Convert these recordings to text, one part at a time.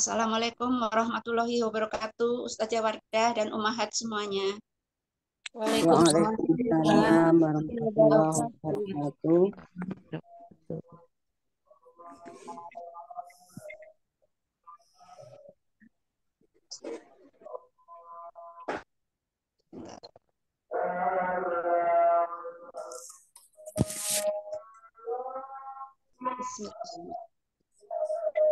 Assalamualaikum warahmatullahi wabarakatuh, Ustazah Wardah dan Umahat semuanya. Waalaikumsalam warahmatullahi wabarakatuh.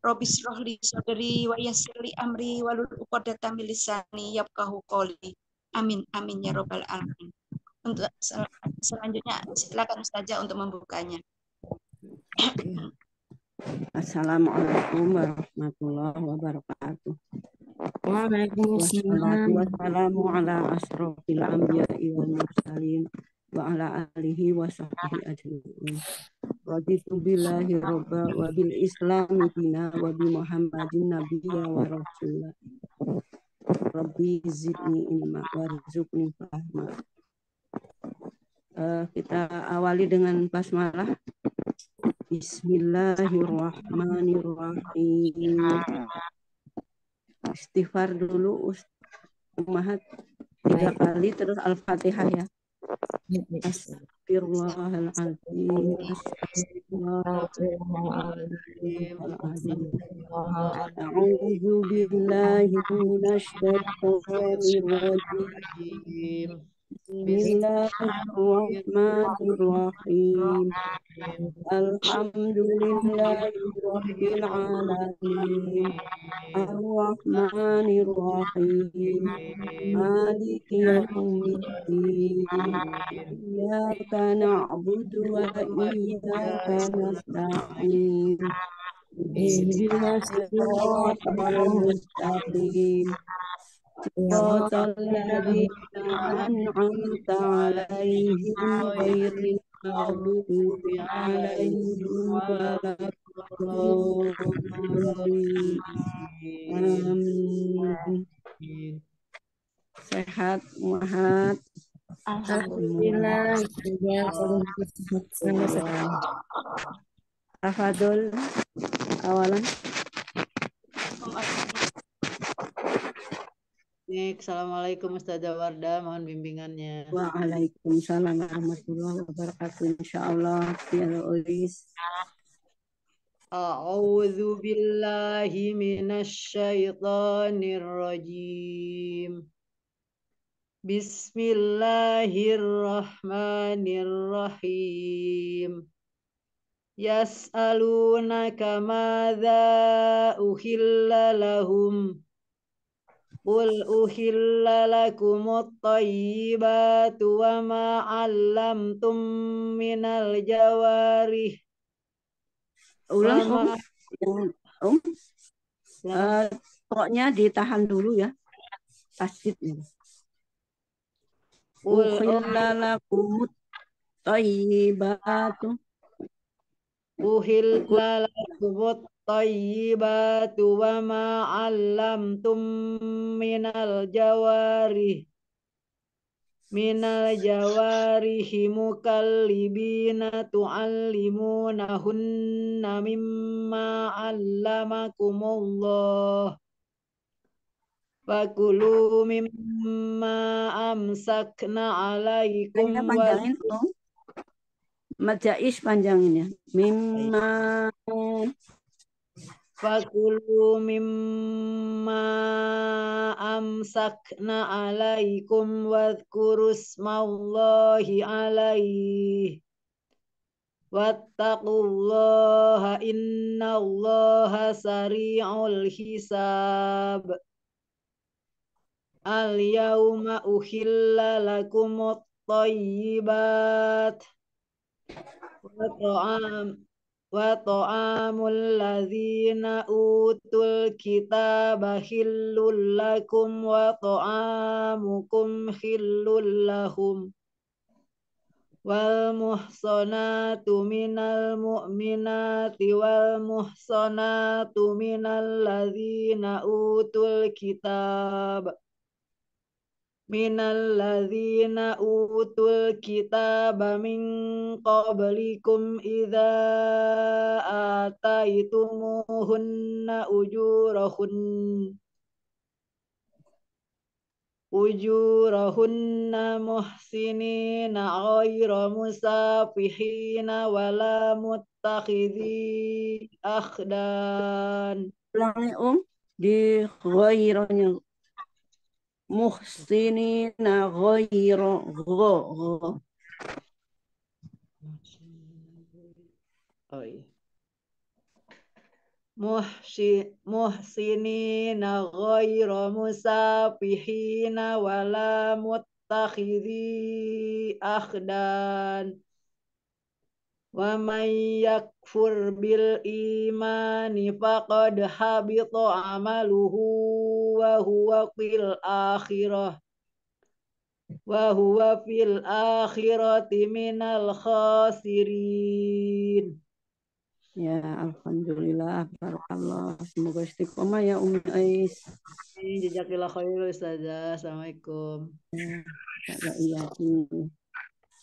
Robis rohli sodri wa yasirli amri walul uqadata milisani lisani yafqahu qawli. Amin amin ya robbal alamin. Untuk sel selanjutnya silakan Ustazah untuk membukanya. Assalamualaikum warahmatullahi wabarakatuh. Waalaikumsalam. Wassalamu ala asrofil anbiya'i wal mursalin wa ala alihi wa sahbihi ajma'in. Raditu billahi robba wa bil islami dina wa bi Muhammadin nabiyya wa rasulullah. Rabbi zidni ilma warzuqni fahma. Uh, kita awali dengan basmalah. Bismillahirrahmanirrahim. Istighfar dulu Umahat tiga kali terus Al-Fatihah ya. نعم. أستغفر الله العظيم أعوذ بالله من الشيطان الرجيم Bismillahirrahmanirrahim. Alhamdulillahirabbil alamin. Arrahmanirrahim. Maliki yawmiddin. Iyyaka na'budu wa iyyaka nasta'in. Ihdinas siratal mustaqim. Siratal ladzina أنعمت عليهم غير المغضوب عليهم ولا sehat muhat Alhamdulillah sehat semua awalan Baik, Assalamualaikum Ustazah Wardah, mohon bimbingannya. Waalaikumsalam warahmatullahi wabarakatuh. Insyaallah ya ulis. A'udzu billahi minasy syaithanir rajim. Bismillahirrahmanirrahim. Yas'alunaka madza uhilla lahum? Qul uhilla lakumut tayyibatu wa ma 'allamtum minal jawari Ulang, Om. Om. Uh, pokoknya ditahan dulu ya. Pasti ini. Uhilla lakumut tayyibatu. Uhilla lakumut tayyibatu wa ma 'allamtum minal jawari minal himukallibina tu'allimuna hunna mimma 'allamakumullah Fakulu mimma amsakna alaikum wa Majais panjangnya. Mimma Fakulu mimma amsakna alaikum wadhkuru smallahi alaihi. Wattaqullaha innallaha sari'ul hisab. Al-yawma uhilla lakumut tayyibat. Wa ta'am wa ta'amul ladzina utul kitaba hillul lakum wa ta'amukum hillul lahum wal muhsanatu minal mu'minati wal muhsanatu minal ladzina utul kitab minalladzina utul kitaba min qablikum idza ataitumuhunna ujurahun ujurahunna muhsinina ghayra musafihina wala muttakhidhi akhdan ulangi um di ghaironya muhsinin ghayr muhsinin ghayr musafihin wa la muttakhidhi akhdan wa may yakfur bil imani faqad amaluhu wa huwa fil akhirah wa huwa fil akhirati minal khasirin Ya, alhamdulillah barakallah. Semoga istiqomah ya Umi Ais. Jazakallah khairul Ustazah. Assalamualaikum. Ya, ya, ya.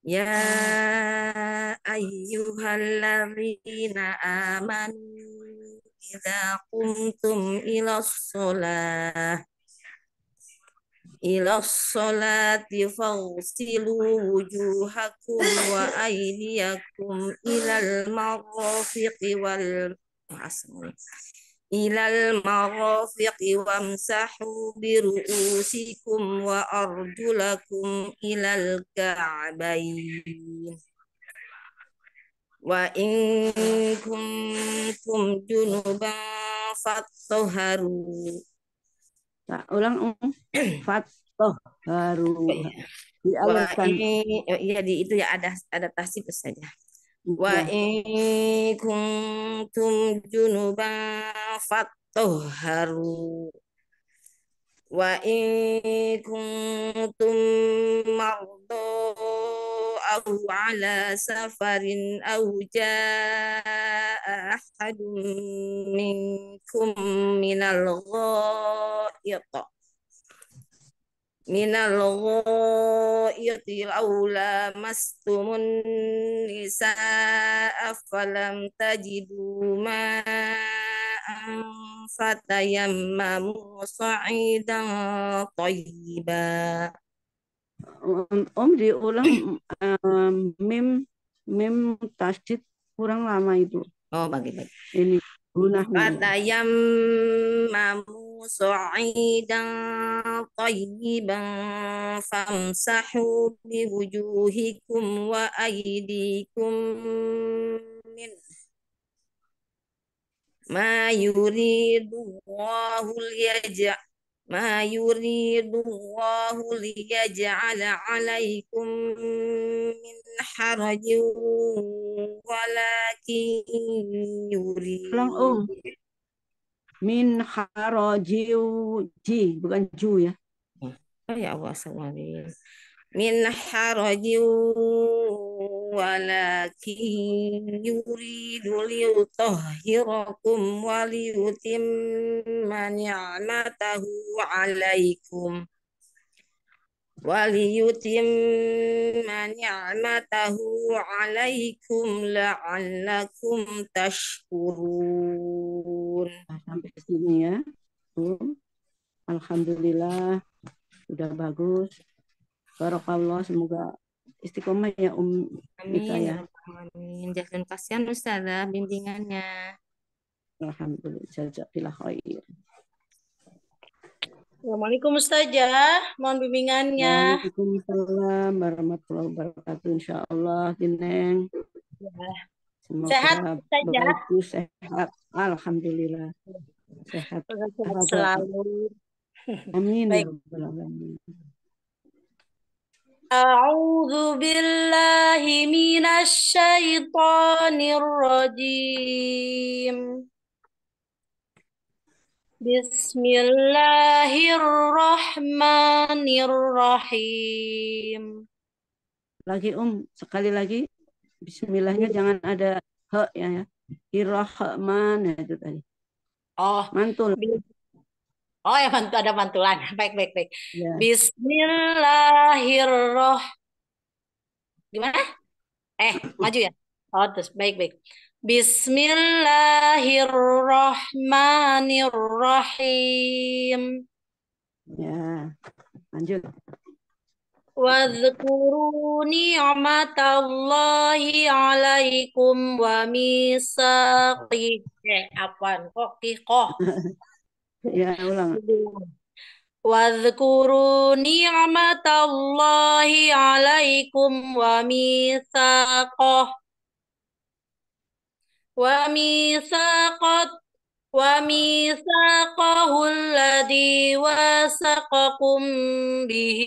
Ya nah, ayyuhalladzina amanu idza qumtum ilas shalah ilas sholati fawsilu wujuhakum wa aydiyakum ilal marafiqi wal ah, ilal marafiqi wamsahu biru'usikum wa ardulakum ilal ka'bain wa in kum junuban fattoharu tak ulang um. fattoharu dialuskan ya, ya di itu ya ada ada tasib saja Wa tum iya. kuntum junuban fattoharu Wa in kuntum mardu au ala safarin au jaa ahadun minkum minal ghaid minal ghaiti aula mastumun nisaa falam tajidu ma'an fatayammamu sa'idan tayyiba Om, om diulang um, mim mim tasdid kurang lama itu. Oh, bagi baik. Ini Fatayam mamu صعيدا طيبا فامسحوا بوجوهكم وأيديكم منه ما يريد الله ليجعل ما يريد الله ليجعل عليكم من حرج ولكن يريد min harajiu ji bukan ju ya oh ya Allah subhanahu min harajiu walakin yuridu liutahhirakum wa liyutimma ni'matahu alaikum وليتم نعمته alaikum لعلكم تشكرون udah sampai ke sini ya. Tuh. Alhamdulillah sudah bagus. Barakallah semoga istiqomah ya Um Amin. ya. Amin. Jangan kasihan Ustazah bimbingannya. Alhamdulillah jazakallah khair. Assalamualaikum Ustazah, mohon bimbingannya. Waalaikumsalam warahmatullahi wabarakatuh insyaallah, Dineng. Ya. Semoga sehat saja. sehat. Alhamdulillah. Sehat, sehat selalu. Amin. Ya Baik. أعوذ بالله من الشيطان الرجيم lagi um sekali lagi Bismillahnya jangan ada he ya ya. Irrahman ya, itu tadi. Oh, mantul. Oh ya mantul ada mantulan. Baik baik baik. Ya. Bismillahirrah. Gimana? Eh, maju ya. Oh, terus baik baik. Bismillahirrahmanirrahim. Ya, lanjut. W zakurni amat Allahi alaihim wa misaqi eh apa rukiqoh ya ulang. W zakurni amat wa misaqoh, wa misaqoh وميثاقه الذي وثقكم به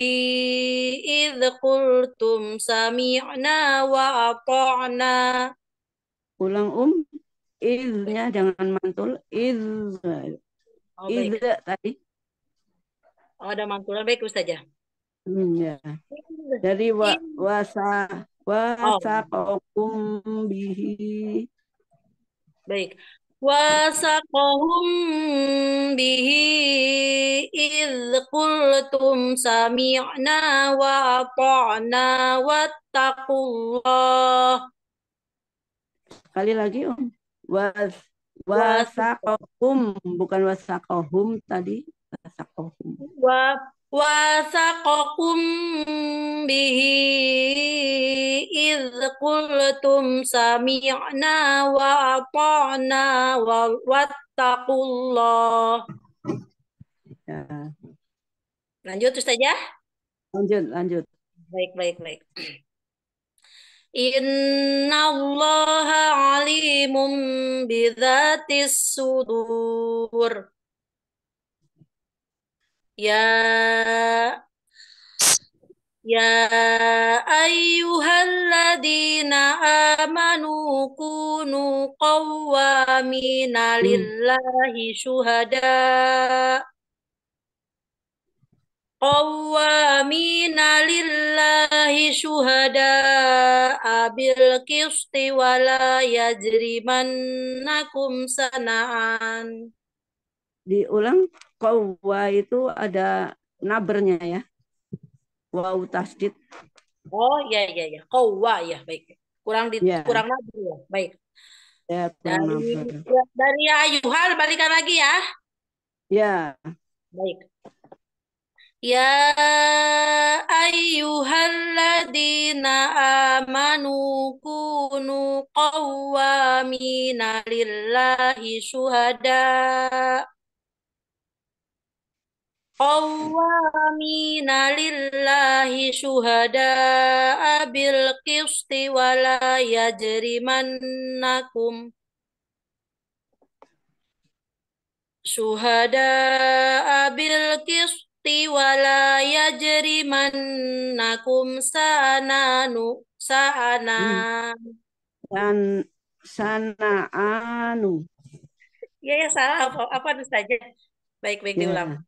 إذ قلتم سمعنا وأطعنا ulang um iz ya jangan mantul iz oh, iz tadi oh, ada mantulan baik saja hmm, ya dari wa, wasa wasa oh. bihi baik Wasakohum bihi إذ قلتم سمعنا وأطعنا Kali lagi Om. Was, wasakohum, bukan wasakohum tadi. Wasakohum. Wasakohum. وثقكم به إذ قلتم سمعنا وأطعنا واتقوا الله ya. Lanjut Ustazah? Lanjut, lanjut. Baik, baik, baik. Inna Allah alimun bidhatis sudur. Ya Ya, ya ayyuhalladzina amanu kunu qawwamina hmm. lillahi syuhada Qawwamina lillahi syuhada abil qisti wala yajrimannakum sana'an diulang kowa itu ada nabernya ya wau tasdid oh ya ya ya kowa ya baik kurang di ya. kurang nabr ya baik ya, dari dari ayuhal ya balikan lagi ya ya baik Ya ayyuhalladzina amanu kunu qawwamina lillahi syuhada Qawwamina lillahi syuhada'a bil qisti wa la yajrimannakum syuhada'a bil qisti wa la yajrimannakum sananu sana dan sana anu ya ya salah apa apa saja baik baik ya. diulang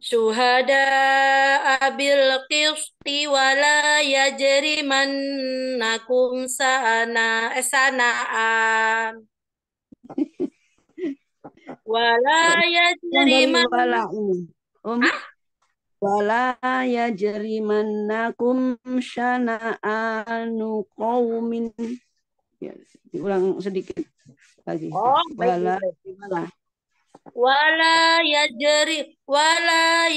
Syuhada bil qisti wa la yajrimannakum sana esana'a eh, wala ya jeriman wala yajrimannakum syana'anu eh, qaumin ya, diulang sedikit lagi oh, wala baik. wala wala yajri wala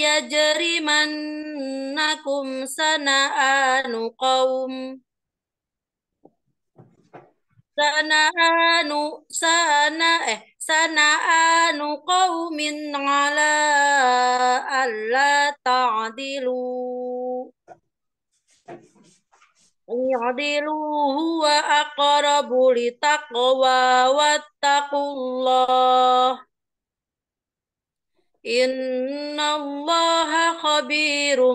mannakum sana'anu qaum sana'anu sana eh sana'anu qaumin ala alla ta'dilu Iyadilu huwa taqwa wa taqullah إن الله خبير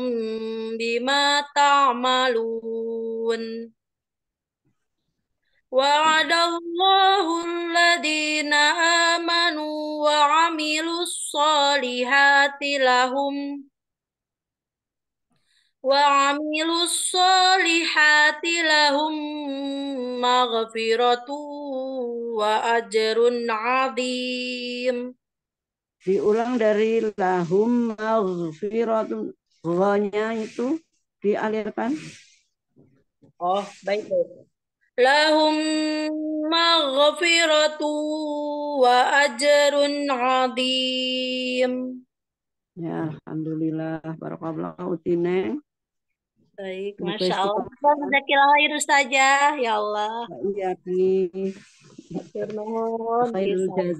بما تعملون وعد الله الذين آمنوا وعملوا الصالحات لهم وعملوا الصالحات لهم مغفرة وأجر عظيم diulang dari lahum maghfiratun ghanya itu dialirkan oh baik baik lahum maghfiratu wa ajrun adzim ya alhamdulillah barakallahu tineng Baik, masyaallah Allah. Rezeki lahir saja, ya Allah. Iya, nih terima kasih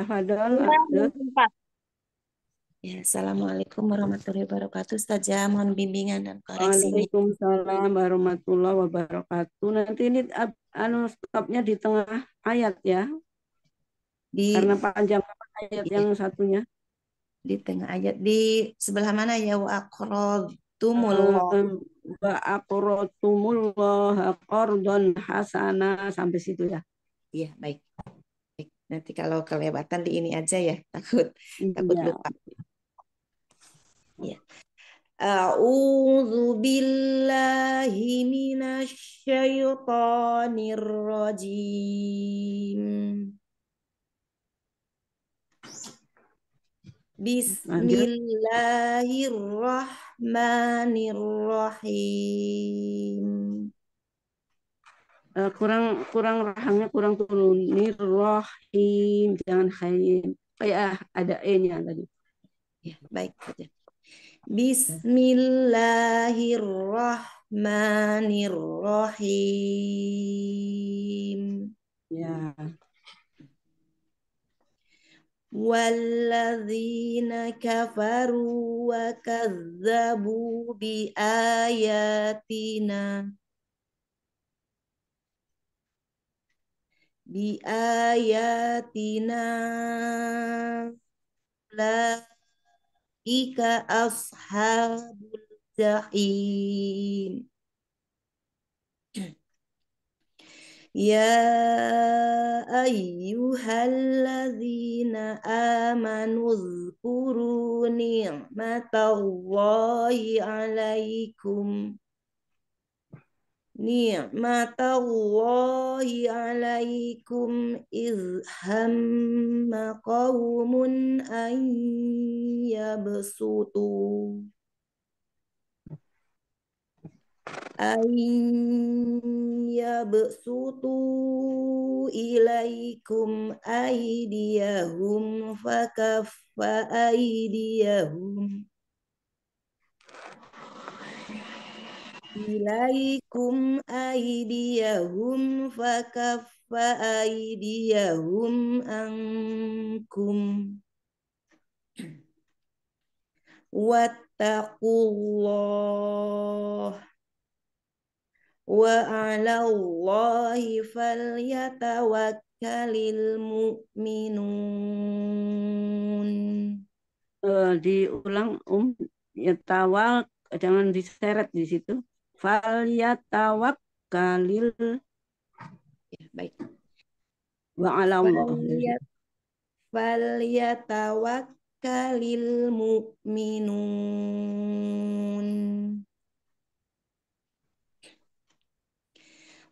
Tafadol. Iya, ya, Assalamualaikum warahmatullahi wabarakatuh. Saja mohon bimbingan dan koreksi. Waalaikumsalam warahmatullahi wabarakatuh. Nanti ini anu stopnya di tengah ayat ya. Di, Karena panjang ayat di, yang satunya. Di tengah ayat di sebelah mana ya wa tumul. Eh, wa aqradtumullah qardan hasana sampai situ ya. Iya, baik. Nanti kalau kelewatan di ini aja ya, takut takut ya. lupa. Ya. A'udzu billahi minasyaitonir rajim. Bismillahirrahmanirrahim. Eh, kurang kurang rahangnya kurang turun nirrohim jangan khaim kayak oh ah, ada e nya tadi ya baik saja Bismillahirrahmanirrahim ya والذين كفروا وكذبوا بآياتنا بآياتنا أولئك أصحاب الجحيم يا أيها الذين آمنوا اذكروا نعمة الله عليكم نعمة الله عليكم إذ هم قوم أن يبسطوا أن يبسطوا إليكم أيديهم فكف أيديهم ilaikum aidiyahum fakaffa aidiyahum ankum wattaqullah wa allahi falyatawakkalul mu'minun uh, diulang um ya tawal jangan diseret di situ falyatawakkalil ya, baik wa ala falyatawakkalil mu'minun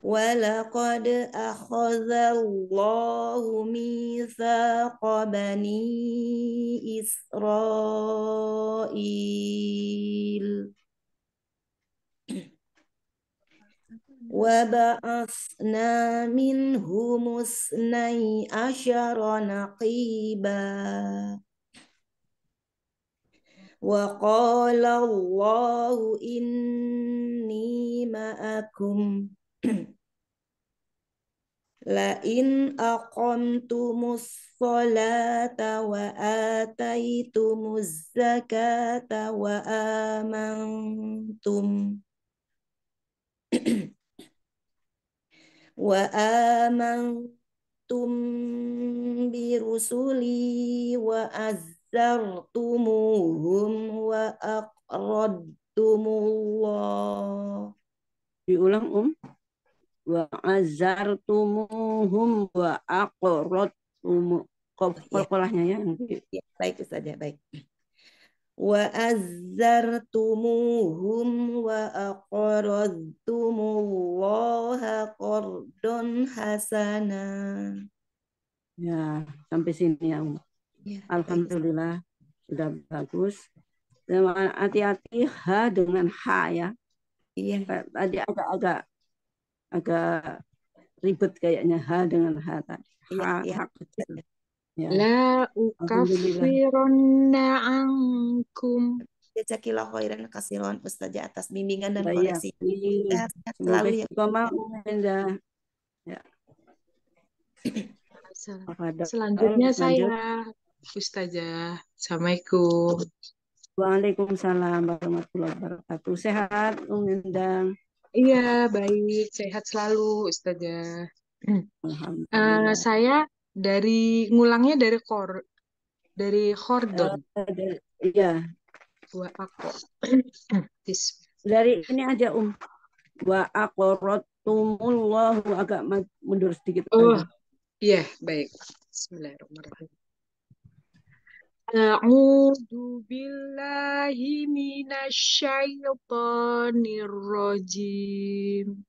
ولقد أخذ الله ميثاق بني إسرائيل وبعثنا منهم اثني عشر نقيبا وقال الله إني معكم لئن أقمتم الصلاة وآتيتم الزكاة وآمنتم wa aman tum bi rusuli wa azar hum wa akrod tumu bi um wa azar hum wa akrod tumu kop pola ya baik saja baik وأزرتموهم وأقرضتم الله قرضا حسنا Ya, sampai sini ya Umar. Ya, Alhamdulillah ya. sudah bagus. Hati-hati H dengan H ya. Iya. Tadi agak-agak agak ribet kayaknya H dengan H tadi. H, ya, ya. H kecil. Ya. La ukafirunna ankum. Jazakillahu khairan katsiran Ustazah atas bimbingan dan Baik. Iya. koreksi. Ya, selalu ya. Mama ya. Umenda. Selanjutnya saya Ustazah. Assalamualaikum. Waalaikumsalam warahmatullahi wabarakatuh. Sehat, Undang. Iya, baik. Sehat selalu, Ustazah. Uh, saya dari ngulangnya dari kor dari kordon. Eh, iya. Wa aku. dari ini aja um. Wa akorotumullahu agak mundur sedikit. Oh, iya yeah, baik. Bismillahirrahmanirrahim. A'udzu billahi minasy syaithanir rajim.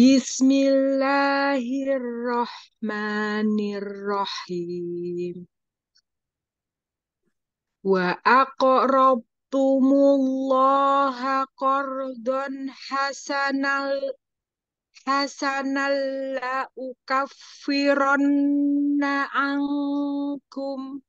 Bismillahirrahmanirrahim. Wa aqrabtumullaha qardon hasanal hasanal la ukaffiranna ankum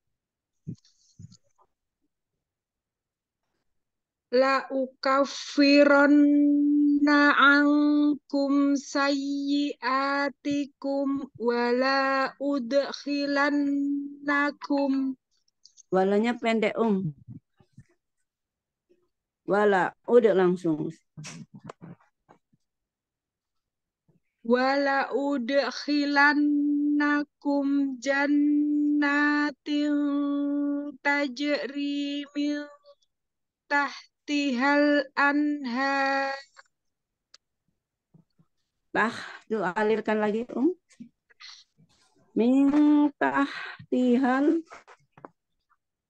la ukaffiranna kafarna ankum sayyiatikum wala udkhilannakum walanya pendek um wala udah langsung wala udkhilannakum jannatin tajri min tahtihal anhar bah tu alirkan lagi um minta tihal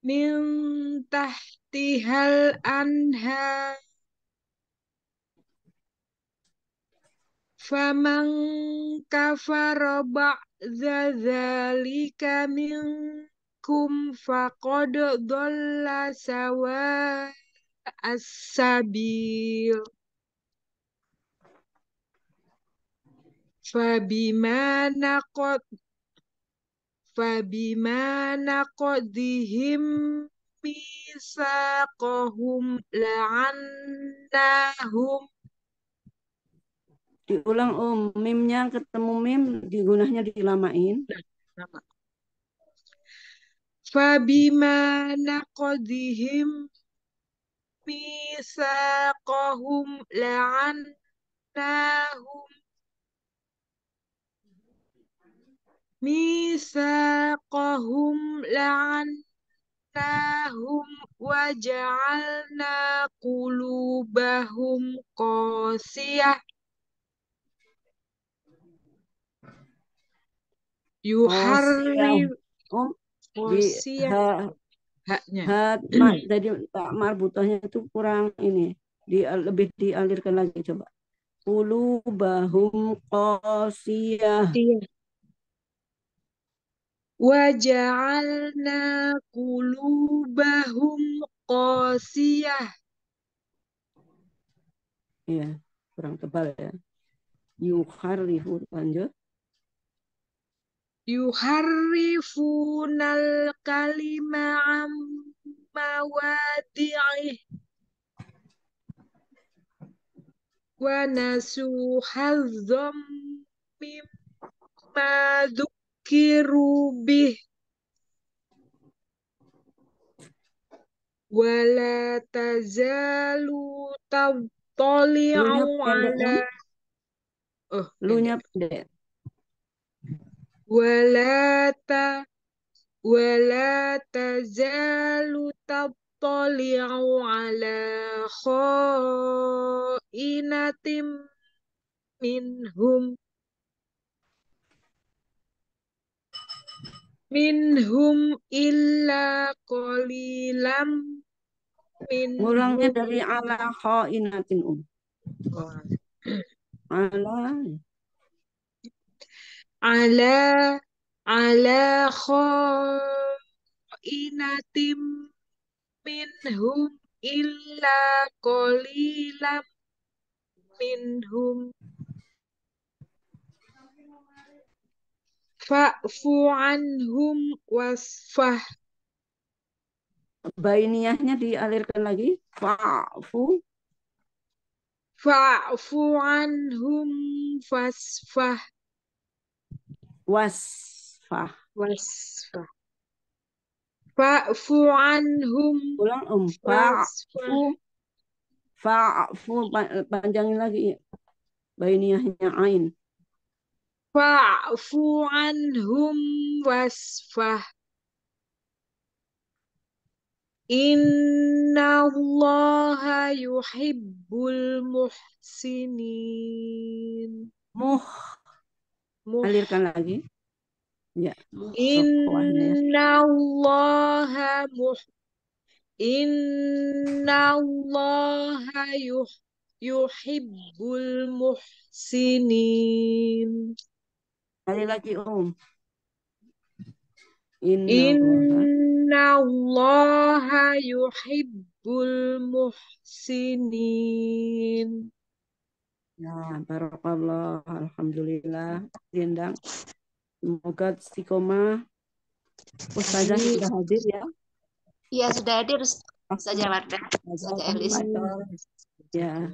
minta tihal anha faman kafara ba'dza dzalika minkum faqad dhalla sawa as-sabil فبما dihim فبما kohum ميثاقهم لعناهم diulang om mimnya ketemu mim digunahnya dilamain dihim Fabima kohum misaqahum la'annahum misaqahum la'annahum wa ja'alna qulubahum qasiyah yuharrim qasiyah oh, haknya hat ma, tadi tak marbutohnya itu kurang ini di lebih dialirkan lagi coba Qulubahum bahum qasiyah iya. Wajalna kulubahum qasiyah. Iya, kurang tebal ya. Yuharifu lanjut. Yuharrifunal kalima kalimah mawadi'ih. Wanasu nasu hadzam mimma kirubih wala tazalu tawtali ala oh lunya pendek wala ta wala tazalu tawtali ala khainatim minhum Minhum illa qalilam min ulangnya dari ala khainatin um. Oh. Ala ala ala khainatim minhum illa qalilam minhum fa'fu anhum wasfah bainiyahnya dialirkan lagi fa'fu fa'fu anhum wasfah, wasfah wasfah fa'fu anhum ulang um fa'fu fa'fu panjangin lagi bainiyahnya ain Fa'fu anhum wasfah. Inna Allah yuhibbul muhsinin. Muh. Muh. Alirkan lagi. Ya. Inna Allah muh. Inna Allah yuh, yuhibbul muhsinin. Sekali lagi Om. Inna, Allah yuhibbul muhsinin. Ya, barakallah. Alhamdulillah. Dendang. Semoga istiqomah. Ustazah sudah hadir ya. Iya, sudah hadir Ustazah Wardah. Ustazah Elis. Ya.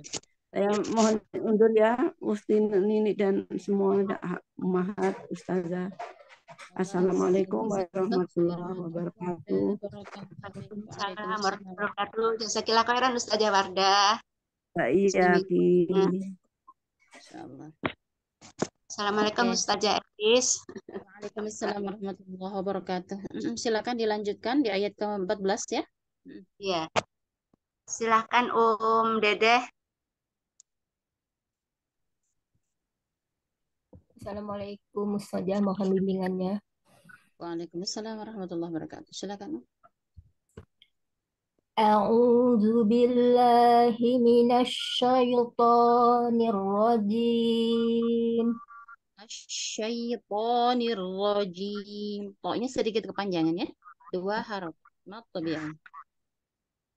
Saya mohon undur ya, Ustin Nini dan semua mahat Ustazah. Assalamualaikum warahmatullahi wabarakatuh. Assalamualaikum warahmatullahi wabarakatuh. Jazakillah khairan Ustazah Wardah. Iya, Ki. Assalamualaikum Ustazah Edis. Waalaikumsalam warahmatullahi wabarakatuh. Silakan dilanjutkan di ayat ke-14 ya. Iya. Silakan Um Dedeh. Assalamualaikum saja mohon bimbingannya. Waalaikumsalam warahmatullahi wabarakatuh. Silakan. A'udzu billahi minasyaitonir rajim. Asyaitonir rajim. Pokoknya sedikit kepanjangan ya. Dua harap. Not tabi'an.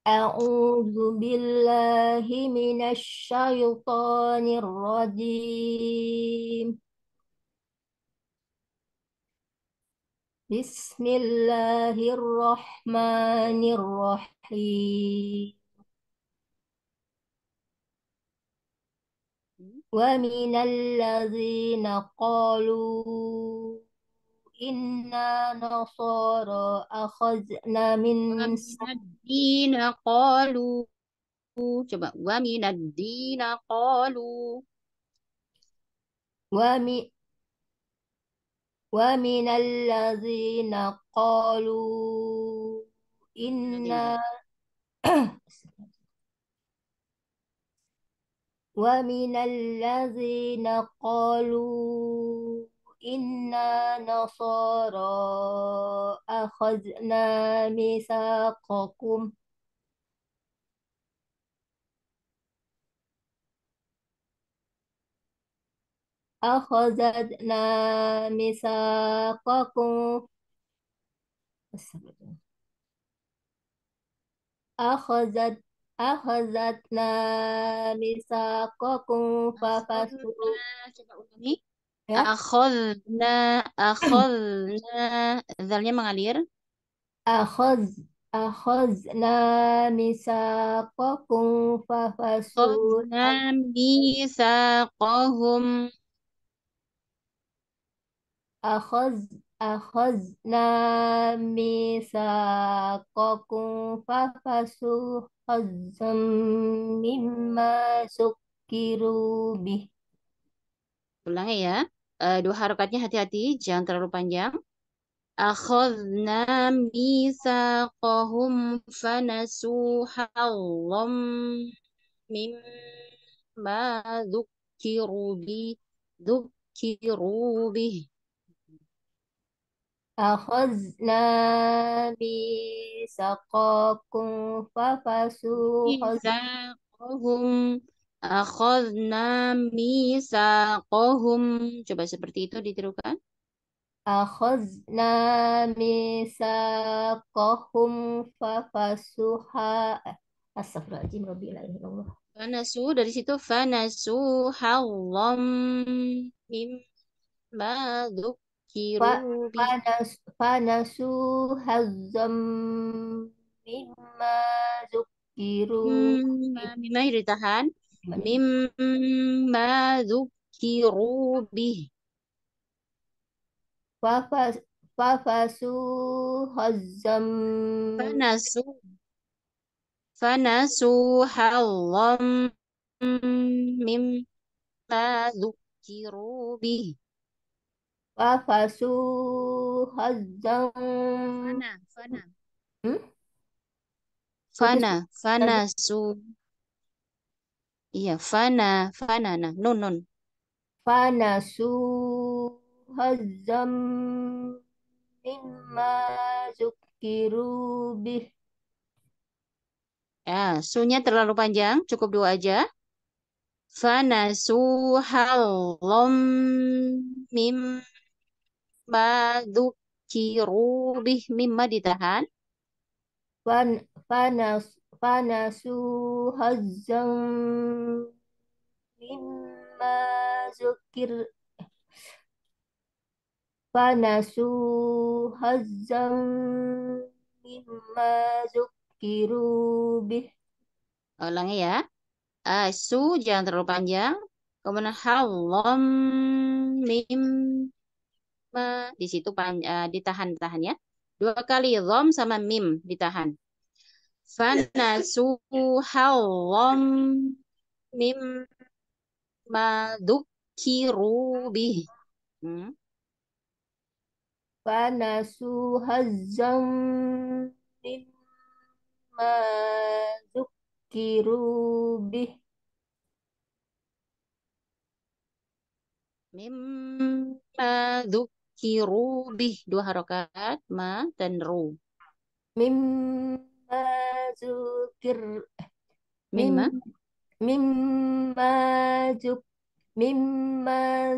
أعوذ بالله من الشيطان الرجيم بسم الله الرحمن الرحيم ومن الذين قالوا إنا نصارى أخذنا من الدين قالوا ومن الدين قالوا ومن ومن الذين قالوا إنا ومن الذين قالوا إنا نصارى أخذنا ميثاقكم akhazadna misaqakum akhazad kokung misaqakum fafasu coba na ya akhazna akhazna zalnya mengalir akhaz akhazna misaqakum misa misaqahum akhaz akhaz na akhazna misaqakum fafasu hazzam mimma sukiru bi Ulangi ya. Uh, dua harokatnya hati-hati, jangan terlalu panjang. Akhadna mithaqahum fanasu hallam mimma dhukiru bih. Dhukiru bih akhazna bi saqakum fafasuqahum akhazna misaqahum coba seperti itu diterukan. ditirukan akhazna misaqahum fafasuha astagfirullahaladzim rabbil Allah. Fanasu dari situ fanasu mim mimma Fanasu hazam mimma zukiru mimma ditahan mimma zukiru Fafas, fafasu hazam fanasu fanasu halam mimma zukiru afasu hazan fana fana hmm? fana fana su iya fana fana nah nun nun fana su hazam mimma zukiru bih Ya, sunya terlalu panjang, cukup dua aja. su halom mim ma dzukiru bih mimma ditahan fan fanas fanasu hazzam mimma zukir fanasu hazzam mimma dzukiru bih ulangi ya asu jangan terlalu panjang kemudian halom mim di situ pan, uh, eh, ditahan tahan ya. Dua kali rom sama mim ditahan. fana haram mim madukiru rubi Hmm? fana suhazam mim madukiru rubi Mim madukiru fakiru bih dua harokat ma dan ru mimma zukir eh, mimma mimma zuk mimma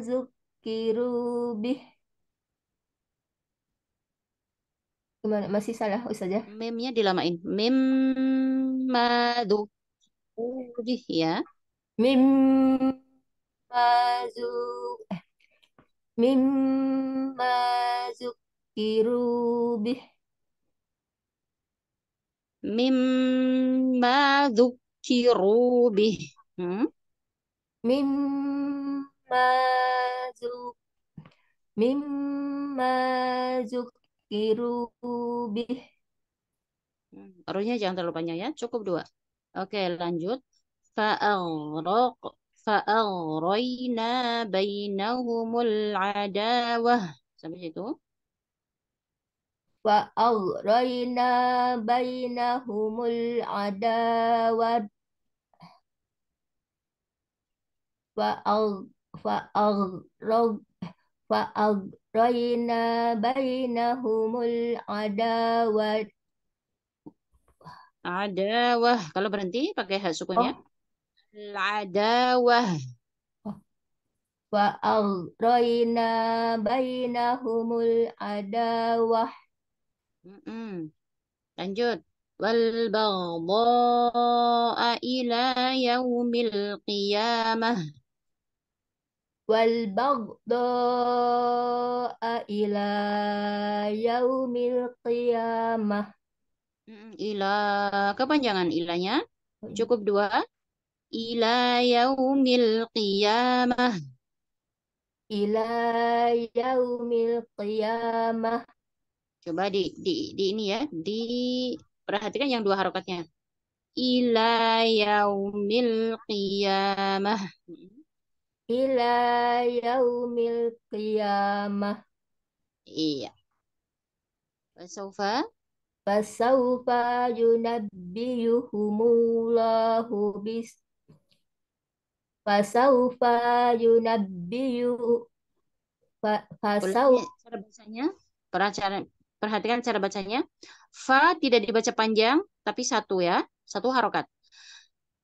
zukiru bih gimana masih salah usaha mimnya dilamain mimma zukiru bih ya mimma zuk mimma zukiru bih mimma zukiru bih hmm? mimma zuk mimma zukiru bih hmm, Ruhnya jangan terlalu panjang ya, cukup dua. Oke, lanjut. faarok. فأغرينا بينهم adawah, sampai situ وأغرينا بينهم العداوة فأغرينا بينهم العداوة Adawah. Kalau berhenti pakai hak sukunya. Oh adawah oh. wa aghrayna bainahumul adawah mm lanjut wal baghdha ila yaumil qiyamah wal baghdha ila yaumil qiyamah ila kepanjangan ilanya cukup dua ila yaumil qiyamah ila yaumil qiyamah coba di di, di ini ya di perhatikan yang dua harokatnya ila yaumil qiyamah ila yaumil qiyamah iya fasaufa fasaufa yunabbiyuhumullahu bis Fasaufa yunabbiyu fasau cara bacanya perhatikan cara bacanya fa tidak dibaca panjang tapi satu ya satu harokat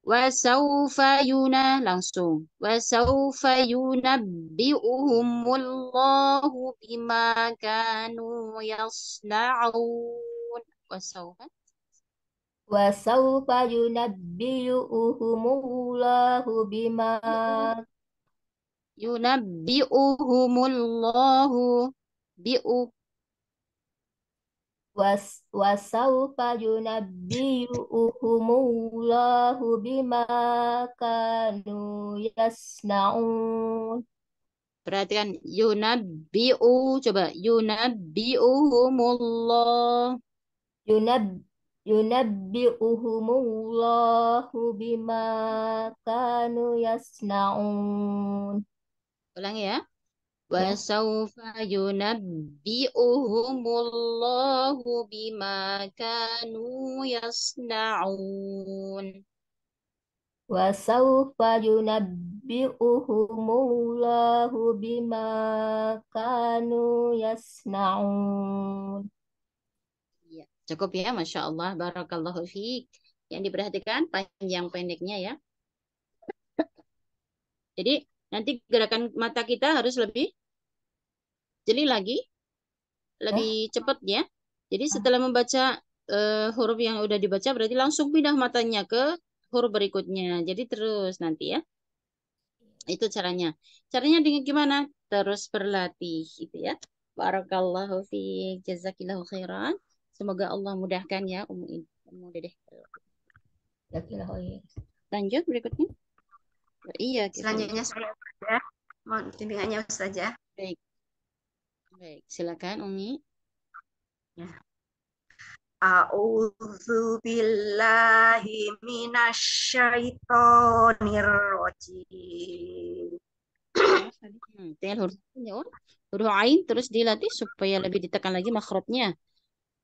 wasaufa yuna langsung wasaufa yunabbi'uhumullahu bima kanu yasna'un wasaufa وسوف ينبئهم bima yunabbi'uhumullahu bi'u was wasaufa yunabbi'uhumullahu bima perhatikan yunabbi'u coba yunabbi'uhumullah yunab yunabbi'uhumullahu bima kanu yasna'un. ulangi ya. Wa ya. sawfa yunabbi'uhumullahu bima kanu yasna'un. Wa sawfa yunabbi'uhumullahu bima kanu yasna'un. Cukup ya, Masya Allah. Barakallahu fiik. Yang diperhatikan panjang pendeknya ya. Jadi nanti gerakan mata kita harus lebih jeli lagi, lebih eh? cepat ya. Jadi hmm. setelah membaca uh, huruf yang udah dibaca berarti langsung pindah matanya ke huruf berikutnya. Jadi terus nanti ya. Itu caranya. Caranya dengan gimana? Terus berlatih gitu ya. Barakallahu fiik. Jazakillahu khairan. Semoga Allah mudahkan ya Ummu Ummu Dedeh. Lanjut berikutnya. Oh, iya. Gitu. Selanjutnya saya ya. Mohon bimbingannya saja. Baik. Baik, silakan Umi. Ya. A'udzu billahi minasyaitonir rajim. Hmm, tinggal huruf huruf ain terus dilatih supaya lebih ditekan lagi makhrajnya.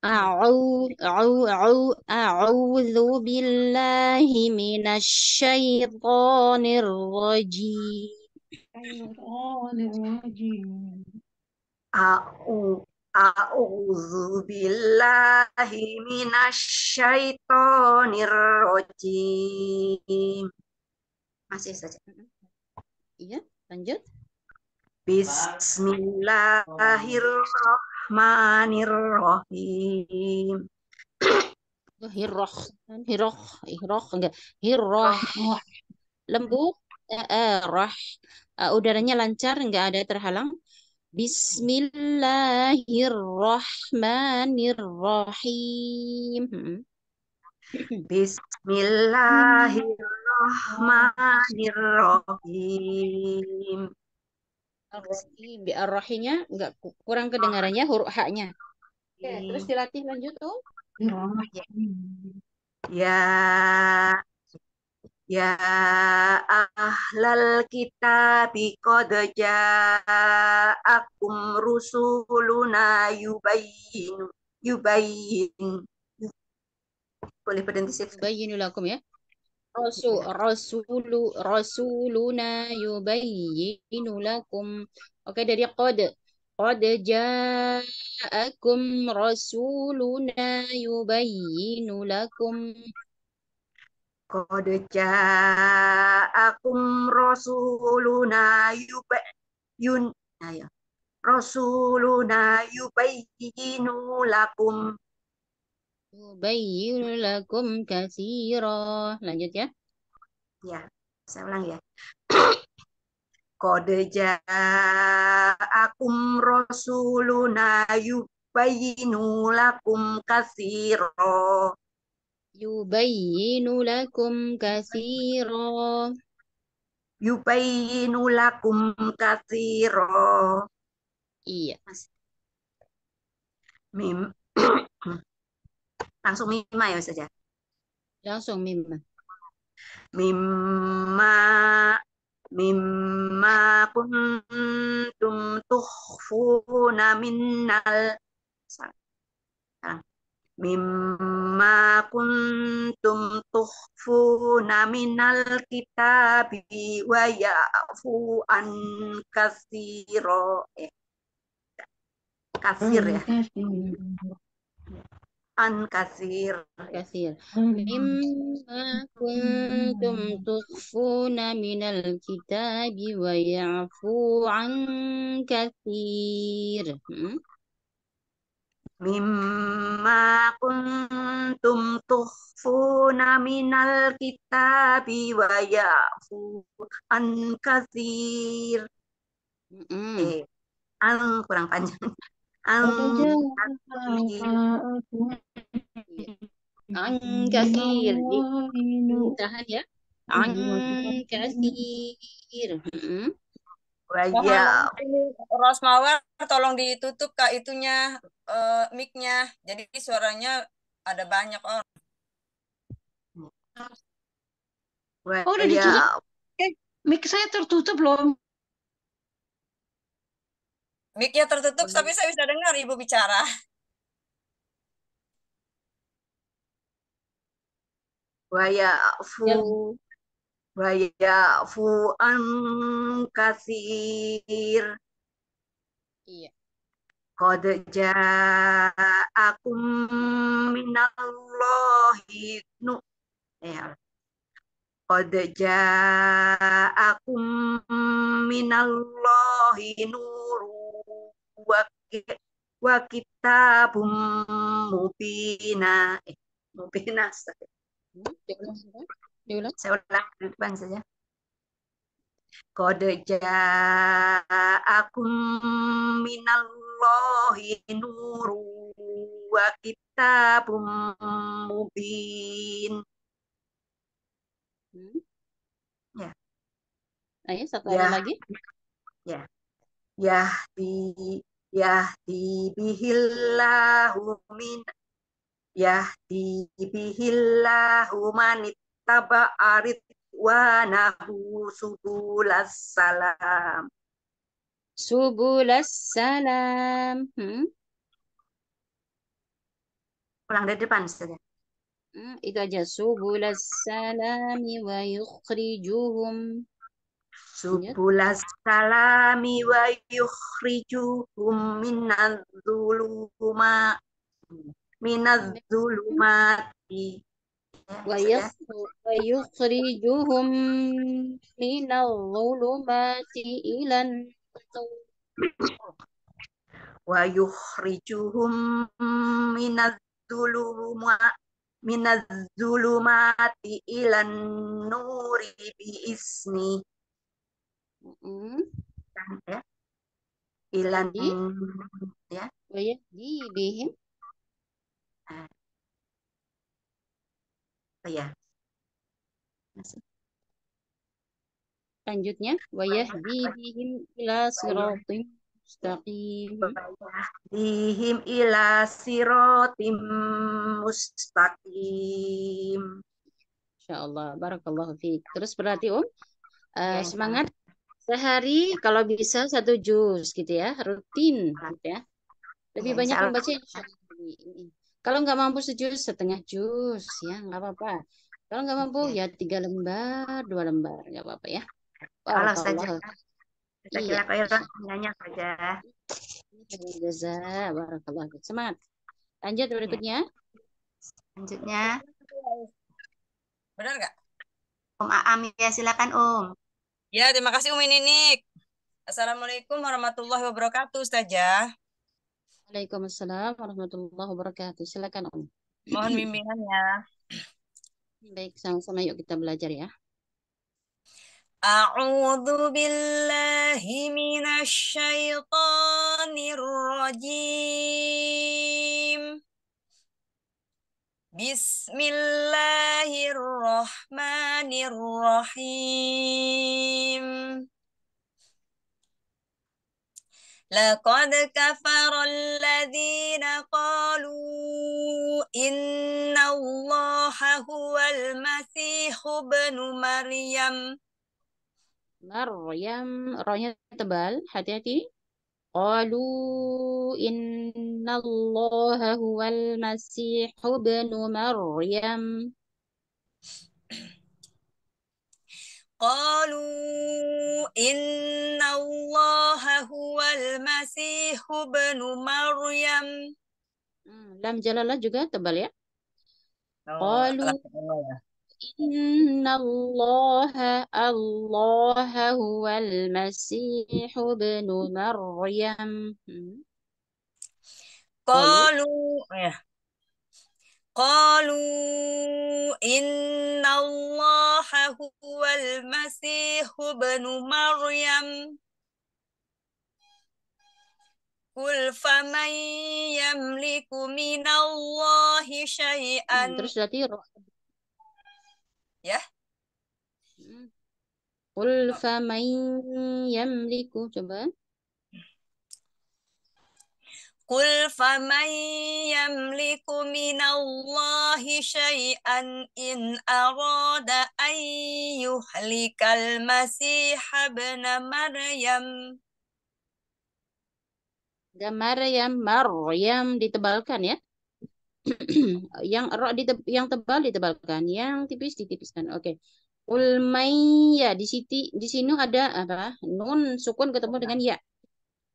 أعوذ بالله من الشيطان الرجيم أعوذ بالله من الشيطان الرجيم masih saja iya lanjut Bismillahirrahmanirrahim Bismillahirrahmanirrahim. hiroh, hiroh, hiroh, enggak, hiroh, Lembu, eh, eh, roh. Eh, udaranya lancar, enggak ada terhalang. Bismillahirrahmanirrahim. Hmm. Bismillahirrahmanirrahim ar Bi ar-Rahinya enggak kurang kedengarannya ah. huruf haknya. Oke, okay, hmm. terus dilatih lanjut tuh. Ya Ya ahlal bi qad ja'akum rusuluna yubayyin yubayyin. Boleh berhenti sih. Yubayyinu ya. Rasul rasulu rasuluna yubayyinu lakum. Oke, okay, dari qad. Qad ja'akum rasuluna yubayyinu lakum. Qad ja'akum rasuluna yubayyinu Rasuluna yubayyinu lakum Tubayyir kasiro. Lanjut ya. Ya, saya ulang ya. Kodeja akum rasuluna yubayyinulakum kasiro. Yubayyinulakum kasiro. Yubayyinulakum kasiro. Iya. Mim Langsung mimma ya saja. Langsung mimma. Mimma mimma kuntum tukhfuna minnal sekarang mimma kuntum tukhfuna minal kitabi wa ya'fu an kasiro eh kasir ya an kasir. Kasir. Hmm? Mimma kuntum tukhfuna minal kitabi wa ya'fu an kasir. Mimma kuntum tukhfuna minal kitabi wa ya'fu an kasir. Mm -hmm. eh, an kurang panjang angkasir tahan ya angkasir Wajah. Rosmawar tolong ditutup kak itunya uh, micnya jadi suaranya ada banyak orang oh. oh udah iya. ditutup eh, mic saya tertutup loh Mic-nya tertutup, tapi saya bisa dengar Ibu bicara. fu, waya ya. fu an kasir. Iya. Qad ja'akum minallahi nu. Ya. Qad ja'akum minallahi nuru wa, kitabum mubina. Eh, mubina. Hmm, diulang, Saya ulang saja. Ya. Qad ja'akum minallahi nuru wa kitabum mubin Hmm. Ya. Ayo nah, satu ya. lagi. Ya. ya ya di bihillahu min di bihillahu manit taba arit nahu subulas salam. Subulas salam. Hmm? Pulang dari depan saja itu aja subulas salami wa yukhrijuhum subulas salami wa yukhrijuhum minadz-dzuluma minadz-dzulumati wa yukhrijuhum minadz-dzulumati ilan wa yukhrijuhum minadz-dzulumati minazulumati ilan nuri bi isni mm. ya ilan di. ya oh ya di bihim oh ya Masih. lanjutnya wayah di bihim ila siratim mustaqim ila sirotim mustaqim insyaallah barakallahu fiik terus berarti um uh, semangat sehari kalau bisa satu jus gitu ya rutin gitu ya lebih ya, banyak membaca kalau nggak mampu sejus setengah jus ya nggak apa-apa kalau nggak mampu ya. ya tiga lembar dua lembar nggak apa-apa ya Allah saja Jazakillah iya. saja. Jaza, Semangat. Lanjut iya. berikutnya. Lanjutnya. Benar nggak? Om Aam ya silakan Om. Ya terima kasih Umi Ninik. Assalamualaikum warahmatullahi wabarakatuh Ustazah. Waalaikumsalam warahmatullahi wabarakatuh. Silakan Om. Mohon bimbingannya. Baik, sama-sama yuk kita belajar ya. أعوذ بالله من الشيطان الرجيم بسم الله الرحمن الرحيم لقد كفر الذين قالوا إن الله هو المسيح ابن مريم Maryam rohnya tebal hati-hati Qalu innallaha huwal masih ibn Maryam Qalu innallaha huwal masih ibn Maryam hmm, Lam jalalah juga tebal ya oh, Qalu oh, إن الله الله هو المسيح ابن مريم قالوا قالوا إن الله هو المسيح ابن مريم قل فمن يملك من الله شيئا ya. Hmm. Qul faman yamliku coba. Qul faman yamliku minallahi syai'an in arada an yuhlikal masih ibn Maryam. Gamar Maryam ditebalkan ya. yang di te yang tebal ditebalkan, yang tipis ditipiskan. Oke. Okay. ya di sini di sini ada apa? Nun sukun ketemu dengan ya.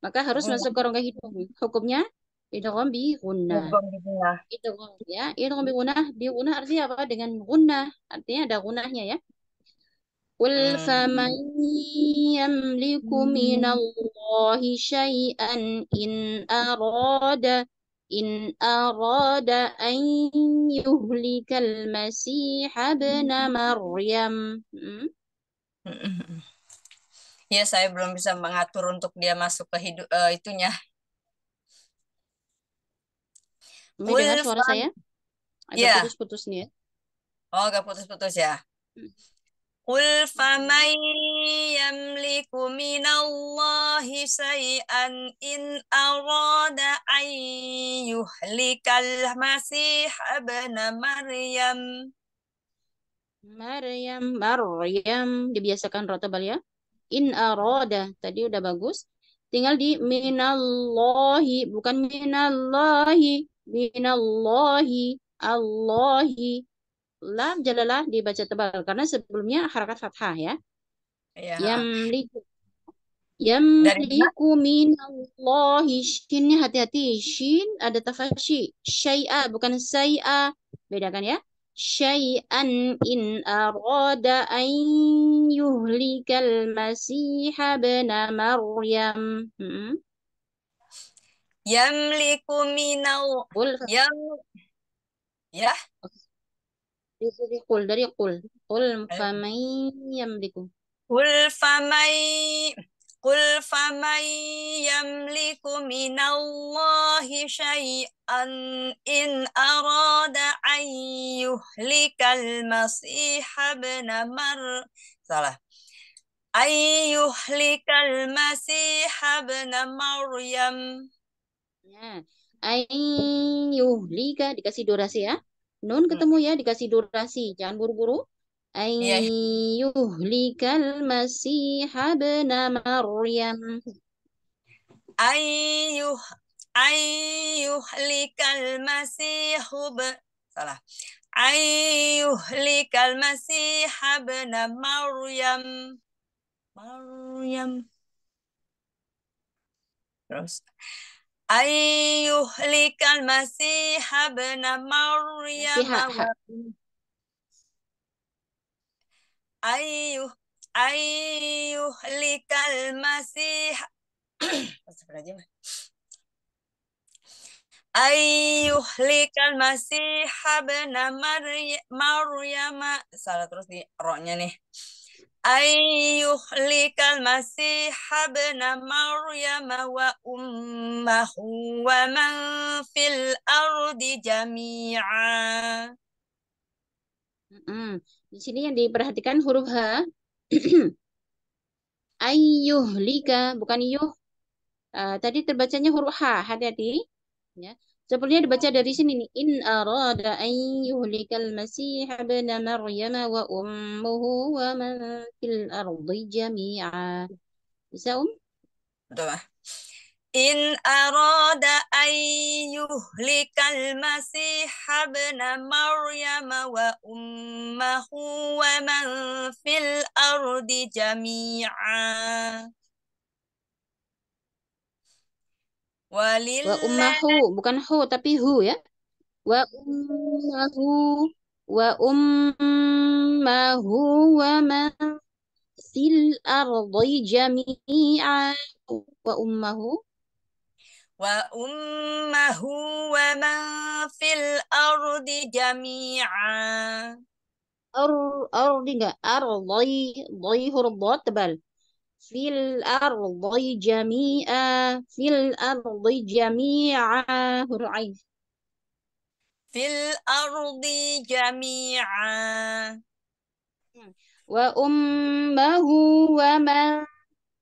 Maka harus Ulmai. masuk ke rongga hidung. Hukumnya idgham bi gunnah. Idgham ya, idgham bi gunnah. Bi gunnah artinya apa? Dengan gunnah. Artinya ada gunnahnya ya. قل فمن يملك من الله شيئا إن أراد أن يهلك المسيح ابن مريم Ya, saya belum bisa mengatur untuk dia masuk ke hidup uh, eh, itunya. Mau dengar suara saya? Agak yeah. putus-putus nih ya. Oh, agak putus-putus ya. Hmm. Qul famay يملك من الله شيئا إن أراد أن يهلك المسيح ابن مريم Maryam, Maryam, dibiasakan rotobal ya. In aroda, tadi udah bagus. Tinggal di minallahi, bukan minallahi, minallahi, allahi. Lam jalalah dibaca tebal, karena sebelumnya harakat fathah ya. Ya. Yamliku. Yamliku minallahi shinnya hati-hati. Shin ada tafashi. Syai'a bukan say'a. Bedakan ya. Syai'an in arada an yuhlikal masiha bena Maryam. Hmm. Yamliku minal. Yam. Ya. Dari kul, dari kul. Kul faman yamliku. قل فمن قل فمن يملك من الله شيئا إن أراد أن يهلك المسيح ابن مر salah أن يهلك المسيح ابن مريم ya يهلك dikasih durasi ya Nun ketemu ya dikasih durasi jangan buru-buru Ayo likal masih benam Maryam. Ayo, ayo hli kalmasiha benam Maryam. Maryam. Terus, ayo Maryam ayuh ayuh likal masih ayuh likal masih habna maryama salah terus di roknya nih ayuh likal masih habna maryama wa ummahu wa man fil ardi jami'a Hmm. Di sini yang diperhatikan huruf H. Ayuh liga bukan yuh. Uh, tadi terbacanya huruf H, hati-hati. Ya. sebelumnya dibaca dari sini nih. In arada an yuhlikal masih ibn Maryam wa ummuhu wa man fil ardi jami'a. Bisa, Um? Betul, In إن أراد أن يهلك المسيح wa ummahu wa man fil ardi jamia Walillahi... Wa ummahu, bukan hu tapi hu ya. Wa ummahu wa ummahu wa man fil ardi jami'a wa ummahu وأمه ومن في الأرض جميعا أرض أرض ضي بل في الأرض جميعا في الأرض جميعا هرعي في الأرض جميعا وأمه ومن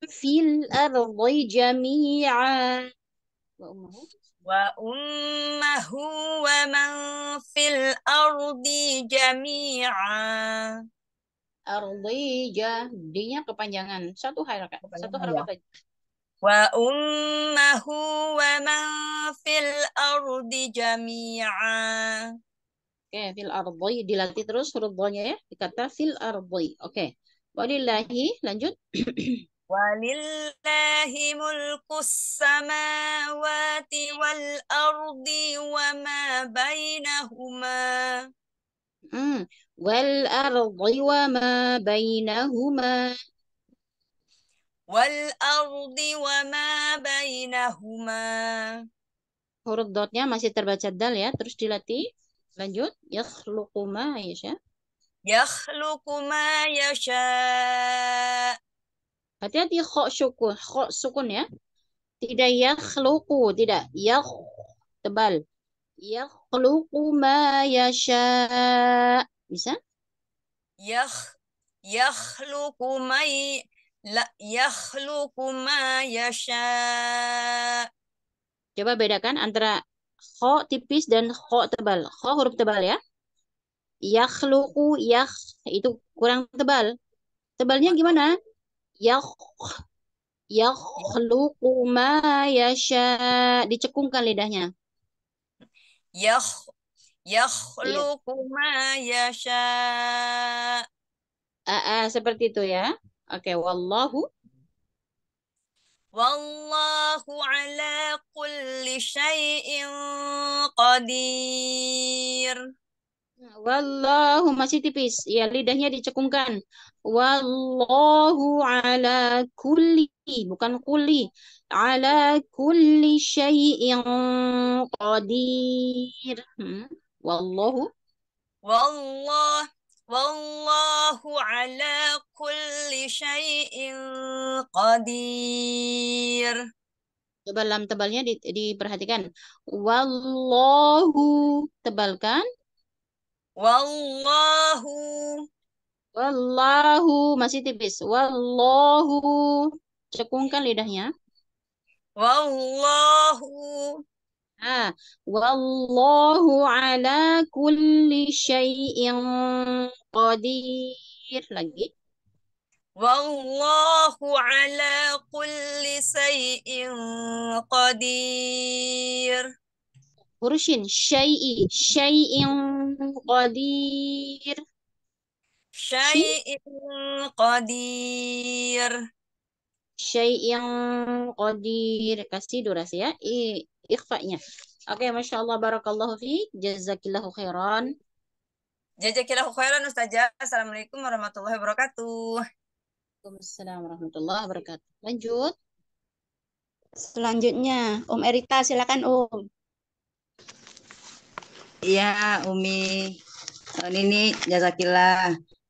في الأرض جميعا wa ummahu wa man fil ardi jami'a ardi jadinya kepanjangan satu harakat kepanjangan, satu harakat iya. saja wa ummahu wa man fil ardi jami'a oke okay, fil ardi dilatih terus huruf ya dikata fil ardi oke okay. Wallahi lanjut ولله ملك السماوات والأرض وما بينهما والأرض وما بينهما والأرض وما بينهما huruf dotnya masih terbaca dal ya terus dilatih lanjut yakhluqu ma yasha yakhluqu ma yasha Hati-hati khok sukun, Khok sukun ya. Tidak yakhluqu, tidak yakh tebal. Yakhluqu ma yasha. Bisa? Yakh yakhluqu ma la yakhluqu ma yasha. Coba bedakan antara khok tipis dan khok tebal. Khok huruf tebal ya. Yakhluqu yakh itu kurang tebal. Tebalnya gimana? ya, yakhluqu ma yasha dicekungkan lidahnya ya, yakhluqu ma yasha uh, uh, seperti itu ya oke okay. wallahu Wallahu ala kulli syai'in qadir. Wallahu masih tipis. Ya, lidahnya dicekungkan. Wallahu ala kulli, bukan kulli. Ala kulli syai'in qadir. Hmm. Wallahu. Wallah. Wallahu ala kulli syai'in qadir. Coba lam tebalnya di, diperhatikan. Wallahu tebalkan. Wallahu. Wallahu masih tipis. Wallahu. Cekungkan lidahnya. Wallahu. Ah, wallahu ala kulli syai'in qadir lagi. Wallahu ala kulli syai'in qadir. Hurufin syai'i, syai'in qadir. Syai'in qadir. Syai'in qadir. Kasih durasi ya. ikhfa'nya. Oke, okay, Masya Allah. Barakallahu fi. Jazakillahu khairan. Jazakillahu khairan, Ustazah. Assalamualaikum warahmatullahi wabarakatuh. Assalamualaikum warahmatullahi wabarakatuh. Lanjut. Selanjutnya, Om Erita, silakan Om. Iya, Umi. Nini, jazakillah.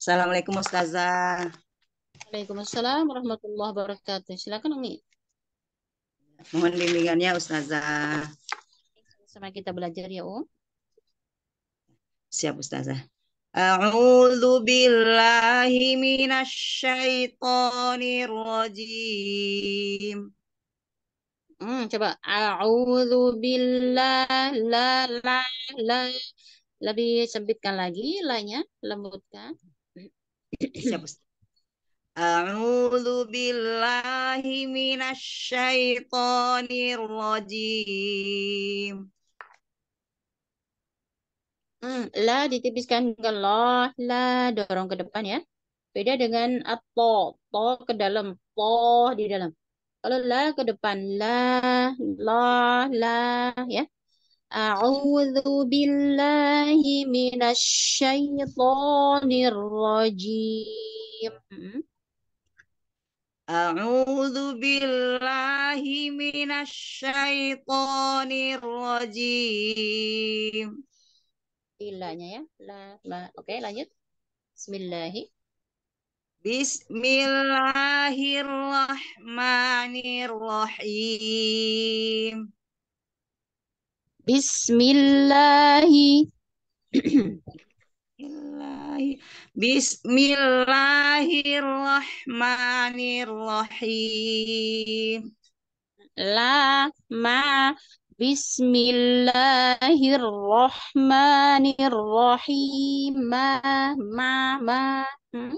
Assalamualaikum, Ustazah. Waalaikumsalam warahmatullahi wabarakatuh. Silakan, Umi. Mohon bimbingannya, Ustazah. Sama kita belajar ya, Om. Siap, Ustazah. A'udzu billahi minasy syaithanir rajim. Hmm, coba. A'udhu billah la la la. Lebih sempitkan lagi lainnya lembutkan. Siap, A'udzu billahi minasyaitonir rajim. Hmm, la ditipiskan ke la, la dorong ke depan ya. Beda dengan at to, to ke dalam, to di dalam. Kalau la ke depan la, la, la ya. A'udzu billahi minasyaitonir rajim. A'udzu billahi minasyaitonir rajim. Ilanya ya. La, la. Oke, lanjut. Bismillahirrahmanirrahim. Bismillahirrahmanirrahim. Bismillahi. Bismillahirrahmanirrahim. La ma Bismillahirrahmanirrahim. Ma ma ma. Hmm?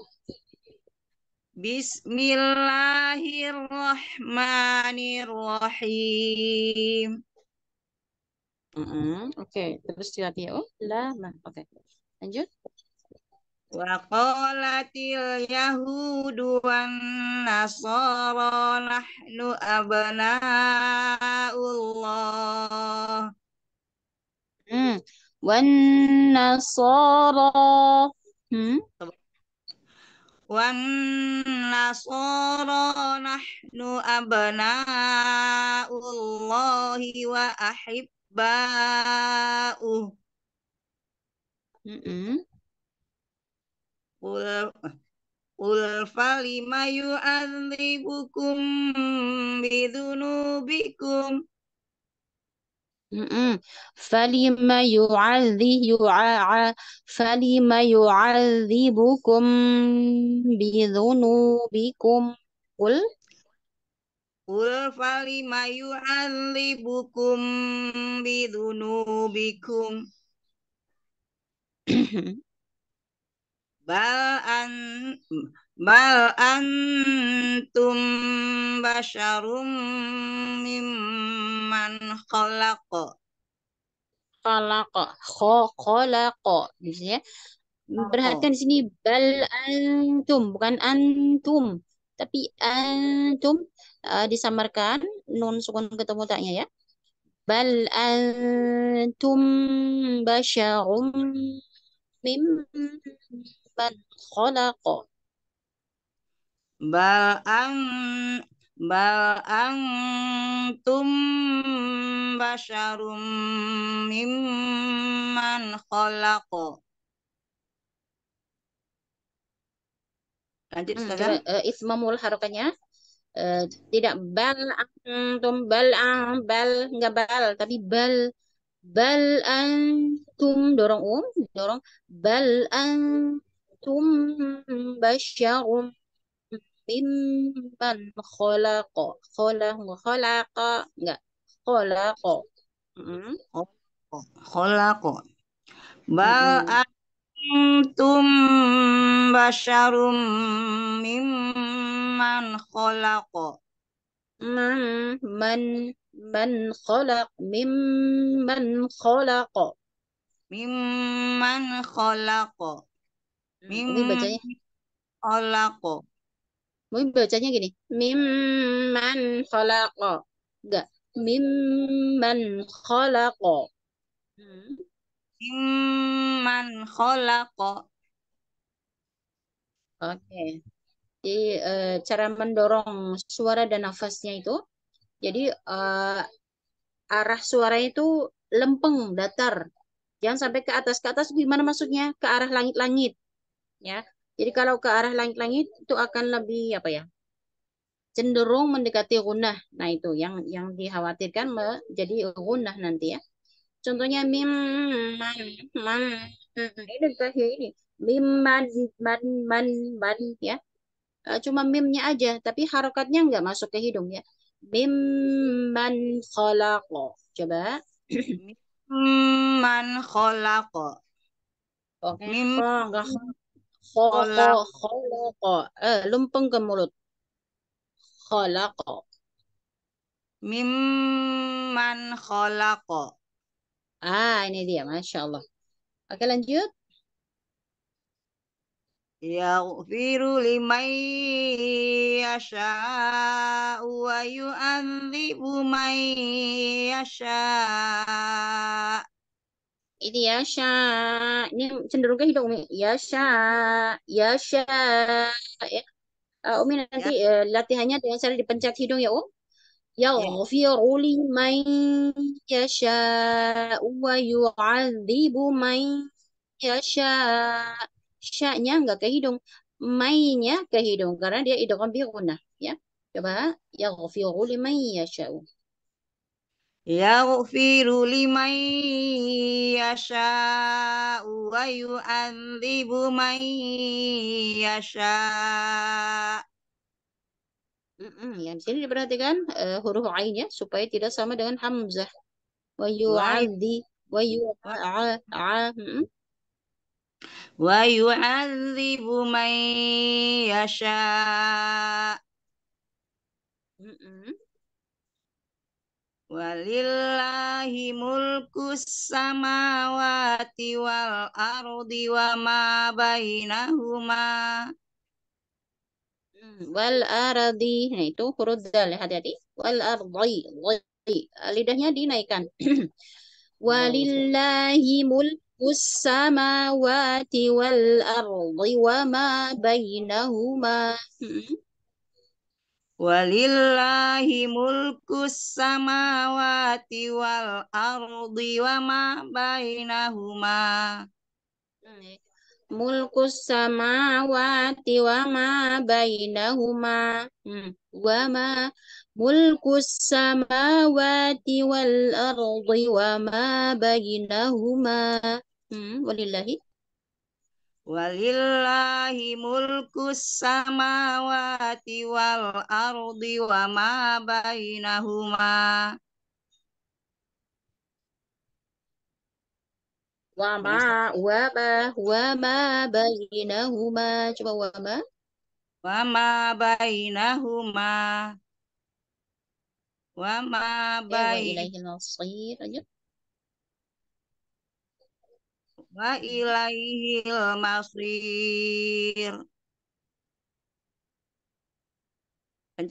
Bismillahirrahmanirrahim. Mm -hmm. Oke, okay. terus dilatih ya. Oh, lama. Oke. Okay. Lanjut. Wa qalatil yahudu wan nasara nahnu abna'ullah. Hmm. Wan nasara. Hmm wan nasara nahnu abnaullahi wa ahibba'u Mm -hmm. Ul ul bidunubikum fali fali ma ma Falima yu'adhi yu'a falima yu'adhibukum bidzunubikum kul kul falima yu'adhibukum bidzunubikum bal an bal antum basyarum mimman khalaqa khalaqa kho khalaqa gitu ya. di perhatikan di sini bal antum bukan antum tapi antum uh, disamarkan nun sukun ketemu taknya ya bal antum basyarum mimman khalaqa bal ang bal antum basharum mimman kholako lanjut saja. hmm, eh, ismamul harokatnya uh, eh, tidak bal antum bal ang bal nggak bal tapi bal bal antum dorong um dorong bal antum basharum. mimman kholaqa kholahu kholaqa enggak kholaqa hmm? kholaqa bal antum basyarum mimman kholaqa man man man kholaq mimman kholaqa mimman kholaqa mimman kholaqa Mungkin bacanya gini, mimman khalaqo. Enggak, mimman khalaqo. Mimman khalaqo. Oke. Okay. Jadi uh, cara mendorong suara dan nafasnya itu, jadi uh, arah suara itu lempeng, datar. Jangan sampai ke atas. Ke atas gimana maksudnya? Ke arah langit-langit. Ya, jadi kalau ke arah langit-langit itu akan lebih apa ya? cenderung mendekati gunah. Nah, itu yang yang dikhawatirkan menjadi gunah nanti ya. Contohnya mim man man hmm, ini terakhir ini mim man man man man ya. Eh, cuma mimnya aja tapi harokatnya nggak masuk ke hidung ya. Mimman khalaqo. Coba. Mimman khalaqo. Oke. Okay. Mim oh, Khalaqa khalaqa. Eh, lumpeng ke mulut. Khalaqa. Mimman khalaqa. Ah, ini dia, Masya Allah. Oke, lanjut. Yaghfiru liman yasha'u wa yu'adzibu man yasha' ini ya sya ini cenderung ke hidung umi ya sya ya sya ya uh, umi ya. nanti ya. uh, latihannya dengan cara dipencet hidung ya um yaghfiru ya yasha ya, wa yu'adzibu sya yasha nya enggak ke hidung mainnya ke hidung karena dia idgham kan bi nah, ya coba ya ya sya yasha Yaghfiru liman yasha'u wa yu'adzibu man yasha'. yang di sini diperhatikan uh, huruf ainya supaya tidak sama dengan hamzah. Wa yu'adzi wa yu'a wa yu'adzibu man yasha'. Walillahi mulkus samawati wal ardi wa ma bainahuma hmm, wal ardi nah itu huruf dal ya, hati-hati wal ardi lidahnya dinaikkan walillahi mulkus samawati wal ardi wa ma bainahuma hmm. Walillahi mulkus samawati wal ardi wa ma bainahuma. Mulkus samawati wa ma bainahuma. Wa ma mulkus samawati wal ardi wa ma bainahuma. Hmm. Walillahi mulkus samawati wal ardi wa ma bainahuma. Wa ma wa ma wa ma bainahuma. Coba wa ma. Wa ma bainahuma. Wa ma bainahuma. Wa ma bainahuma wa ilaihil masir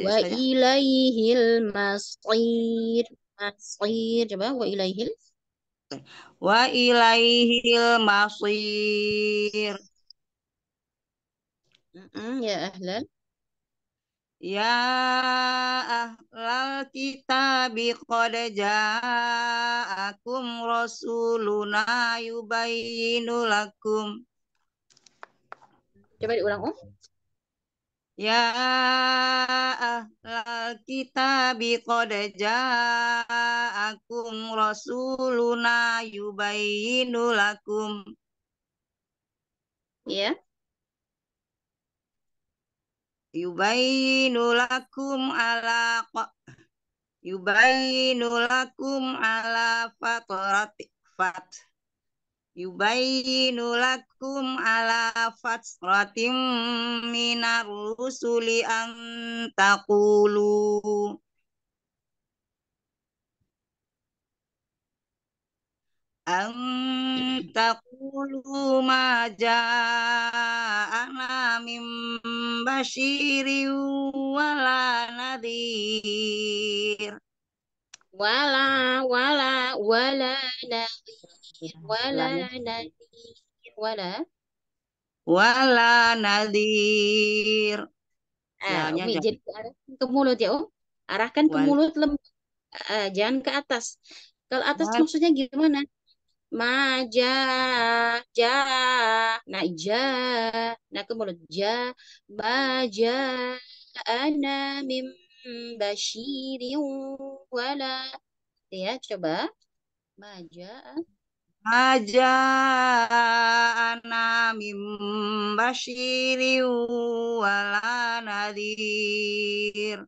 wa ilaihil masir masir coba wa ilaihil wa ilaihil masir mm -mm, ya ahlan Ya ahlal kitabi qad ja'akum rasuluna yubayyinu lakum. Coba diulang, Um. Ya ahlal kitabi qad ja'akum rasuluna yubayyinu lakum. Ya. Yeah yubayinu lakum ala yubayinu lakum ala fatorati fat yubayinu lakum ala fatratim minar rusuli antakulu أن تقولوا ما جاءنا من wala wala wala wala wala nadir, wala ولا نذير wala nadir. Nah, jadi arahkan ke mulut ya, Om. Arahkan ke wala. mulut lembut. Uh, eh, jangan ke atas. Kalau atas wala. maksudnya gimana? maja ja naja nah, nah kemudian ja baja ana mim bashirin wala ya coba maja maja ana mim bashirin wala nadir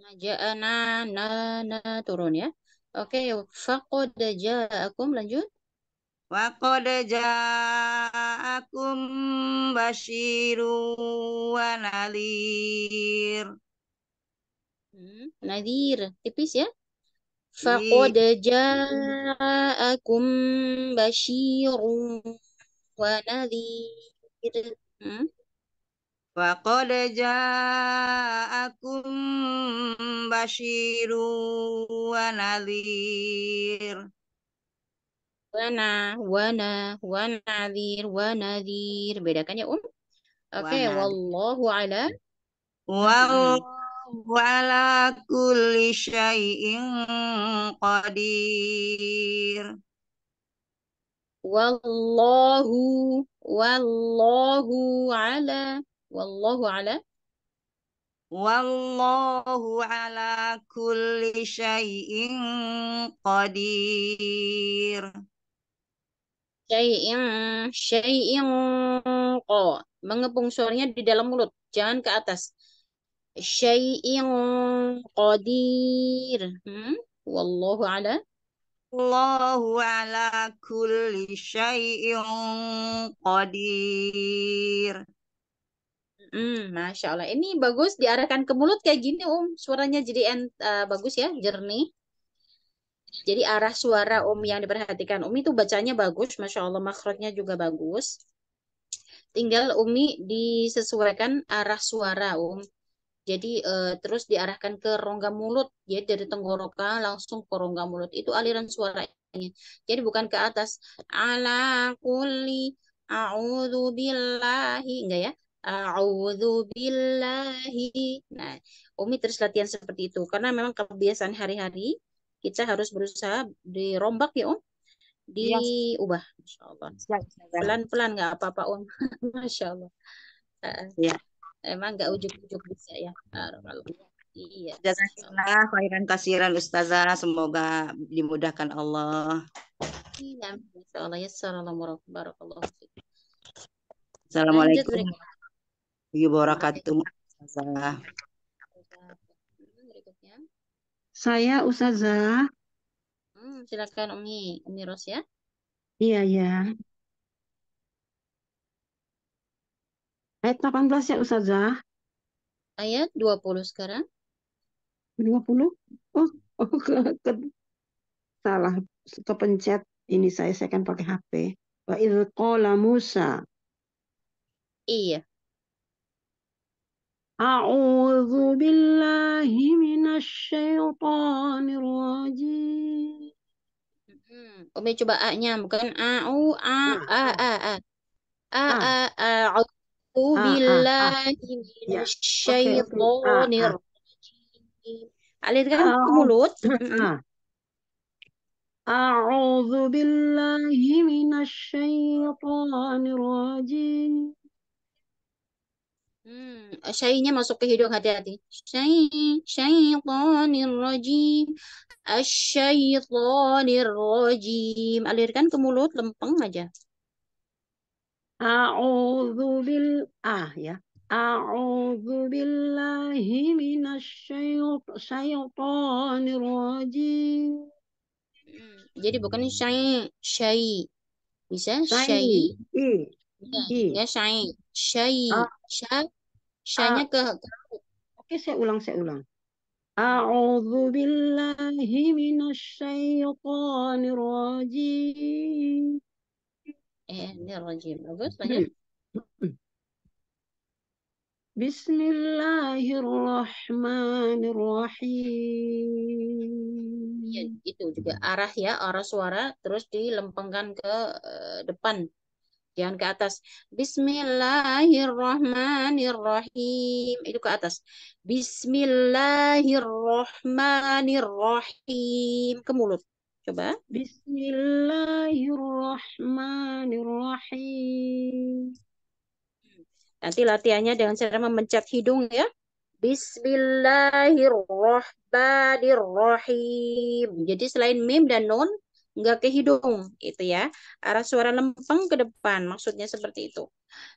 Naja'ana na na turun ya. Oke, faqad ja'akum lanjut. Waqad ja'akum basyiru wa hmm, nadir. Nadhir, tipis ya. Faqad ja'akum basyiru wa nadhir. Hmm? ja'akum basyiru wa nadhir wana wana wana nadhir bedakan ya um oke okay, wallahu ala wallahu hmm. ala kulli syai'in qadir wallahu wallahu ala Wallahu ala, Wallahu ala kulli syai'in qadir. Shayin, Shayin oh, Mengepung suaranya di dalam mulut, jangan ke atas. Shayin qadir. Hmm? Wallahu ala Wallahu ala kulli Shayin qadir. Mm, Masya Allah. Ini bagus diarahkan ke mulut kayak gini, om, Suaranya jadi en, uh, bagus ya, jernih. Jadi arah suara om yang diperhatikan. Umi itu bacanya bagus, Masya Allah. Makrotnya juga bagus. Tinggal Umi disesuaikan arah suara, om. Jadi uh, terus diarahkan ke rongga mulut. ya dari tenggorokan langsung ke rongga mulut. Itu aliran suaranya. Jadi bukan ke atas. Ala kulli a'udhu billahi. Enggak ya A'udzu billahi. Nah, Umi terus latihan seperti itu karena memang kebiasaan hari-hari kita harus berusaha dirombak ya, Om. Iya. Diubah, insyaallah. Iya, iya. Pelan-pelan nggak apa-apa, Om. Masya Allah. ya. Emang nggak ujuk-ujuk bisa ya. Iya. Jazakallah khairan kasiran ustazah. Semoga dimudahkan Allah. Iya, insyaallah ya sallallahu Assalamualaikum wabarakatuh. Saya Ustazah. Hmm, silakan Umi, Umi Ros ya. Iya, ya. Ayat 18 ya Ustazah. Ayat 20 sekarang. 20? Oh, oh ke, ke, salah. Kepencet ini saya, saya kan pakai HP. Wa idh Musa. Iya. أعوذ بالله من الشيطان الرجيم Umi coba A-nya, bukan A-U, A, A, A, A. A, A, A, A'udhu billahi ya, minasyaitonir rajim. kan ke mulut. A'udzu billahi minasyaitonir rajim. Hmm, syainya masuk ke hidung hati-hati. Syai, syaitanir rajim. Asyaitanir rajim. Alirkan ke mulut, lempeng aja. A'udzu bil ah ya. A'udzu billahi minasyaitonir rajim. Hmm, jadi bukan syai, syai. Bisa syai. syai. Iya, ya, syai. Syai. Ah. Syai. Syahnya ke, ke Oke, saya ulang, saya ulang. A'udzu billahi minasyaitonir rajim. Eh, ini rajim. Bagus, hmm. lanjut. Bismillahirrahmanirrahim. Ya, itu juga arah ya, arah suara terus dilempengkan ke uh, depan jangan ke atas. Bismillahirrahmanirrahim. Itu ke atas. Bismillahirrahmanirrahim. Ke mulut. Coba. Bismillahirrahmanirrahim. Nanti latihannya dengan cara memencet hidung ya. Bismillahirrahmanirrahim. Jadi selain mim dan nun, nggak ke hidung itu ya arah suara lempeng ke depan maksudnya seperti itu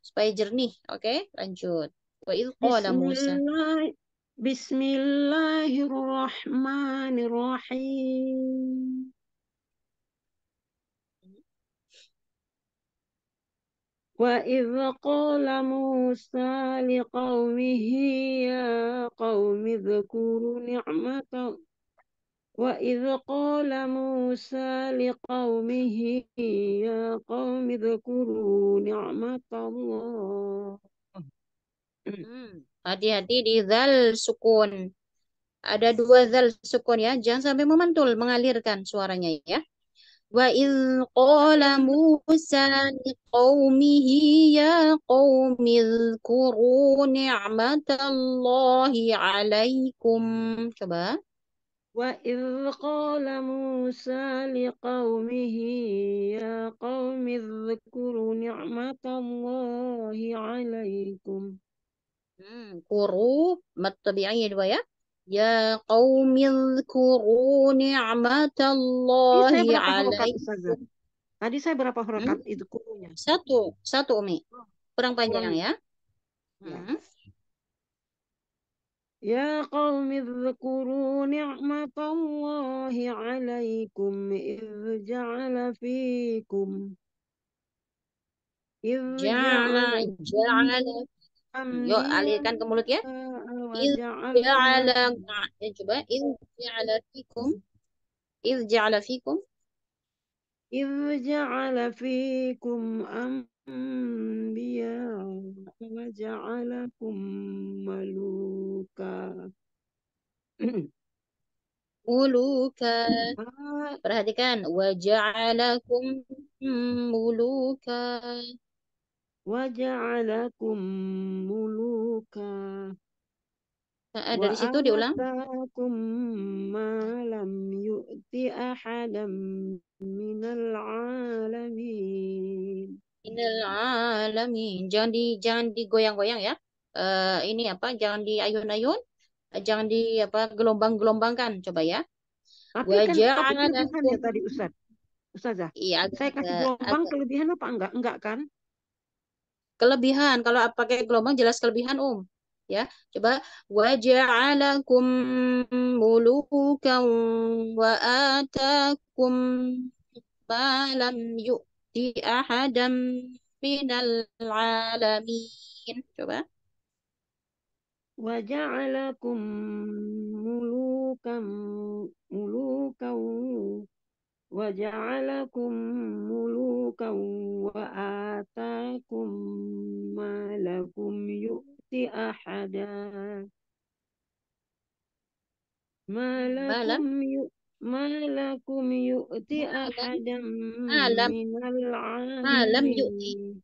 supaya jernih oke okay? lanjut wa qala Musa Bismillahirrahmanirrahim وإذ qala Musa liqaumihi ya qaumi dhkuru نعمة وإذ قال موسى لقومه يا قوم اذكروا نعمة الله Hati-hati di zal sukun. Ada dua zal sukun ya. Jangan sampai memantul, mengalirkan suaranya ya. Wa idh qala Musa liqaumihi ya qaumi dzkuru ni'matallahi 'alaikum. Coba. وإذ قال موسى لقومه يا قوم اذكروا نعمة الله عليكم اذكروا ما الطبيعية الرواية يا قوم اذكروا نعمة الله عليكم Tadi saya berapa harokat hmm? idkurunya? Satu, satu Umi. Kurang panjang ya. Hmm. يا قوم اذكروا نعمة الله عليكم إذ جعل فيكم إذ جعل جعل alihkan ke mulut ya إذ جعل فيكم إذ جعل فيكم إذ جعل فيكم wa ja'alakum maluka uluka ah. perhatikan ja'alakum muluka ja'alakum muluka nah, dari situ diulang atakum ma lam yu'ti ahadam minal alamin rabbil alamin. Jangan di jangan digoyang-goyang ya. Uh, ini apa? Jangan diayun-ayun. Jangan di apa gelombang-gelombangkan coba ya. Tapi Wa kan jangan ya tadi Ustaz. Ustazah. Iya, saya kasih eh, gelombang kelebihan apa enggak? Enggak kan? Kelebihan. Kalau pakai gelombang jelas kelebihan, Um. Ya, coba waja'alakum mulukan wa atakum malam yuk ati ahadam minal alamin. Coba. Waja'alakum mulukam mulukan mulukan wa wa atakum ma lakum yu'ti ahada ma lakum yu'ti malakum yu'ti ahadam alam malam yu'ti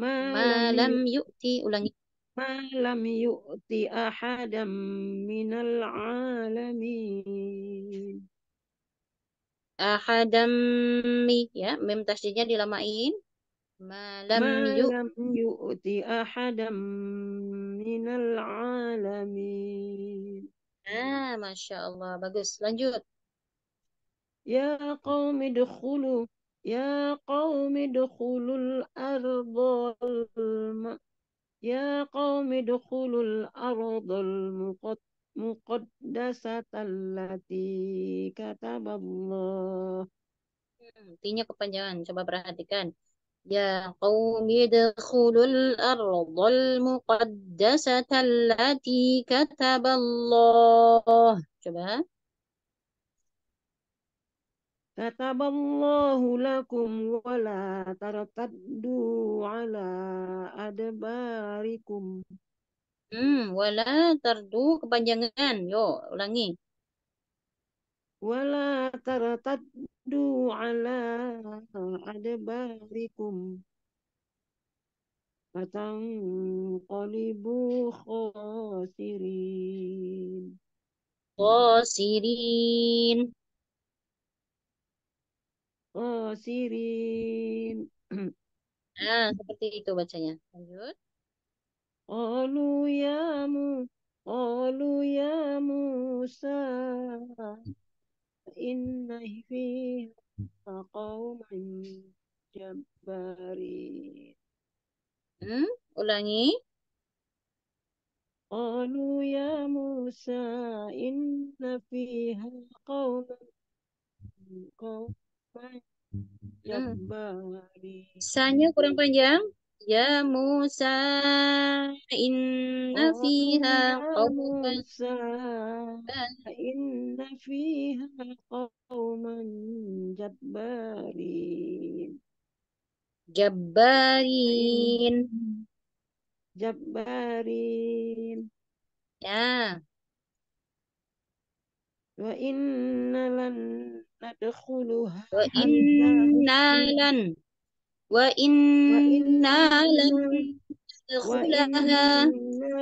malam yu'ti ulangi malam yu'ti ahadam minal alamin akadam mi ya mim tasdidnya dilamain malam yu'ti ahadam minal alamin Ah, Masya Allah. Bagus. Lanjut. Ya qawmi dukhulu. Ya qawmi al ardhal. Ya qawmi dukhulul ardhal muqaddasatan lati kataballah. Hmm, intinya kepanjangan. Coba perhatikan. يا قوم ادخلوا الأرض المقدسة التي كتب الله coba كتب الله لكم ولا ترتدوا على أدباركم ولا تردوا tardu kepanjangan yo ulangi wala tarataddu ala adbarikum fatanqalibu khasirin khasirin khasirin ah seperti itu bacanya lanjut Qalu ya mu Qalu ya Musa فإن hmm. hmm, ulangi qalu ya musa inna fiha hmm. sanya kurang panjang Ya Musa inna ya fiha qauman inna fiha qauman jabbarin jabbarin jabbarin ya wa inna lan nadkhuluha wa inna lan وإنا لن ندخلها وإنا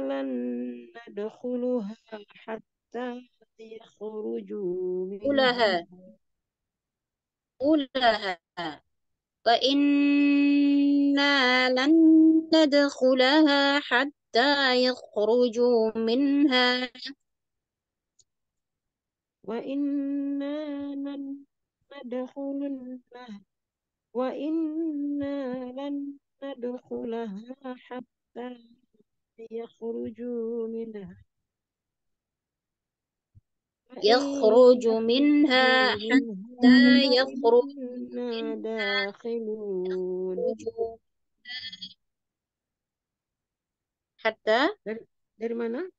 لن ندخلها حتى يخرجوا منها قولها وإنا لن ندخلها حتى يخرجوا منها وإنا لن ندخلها وإنا لن ندخلها حتى يخرجوا منها يخرج منها حتى يخرج داخلون حتى درمنا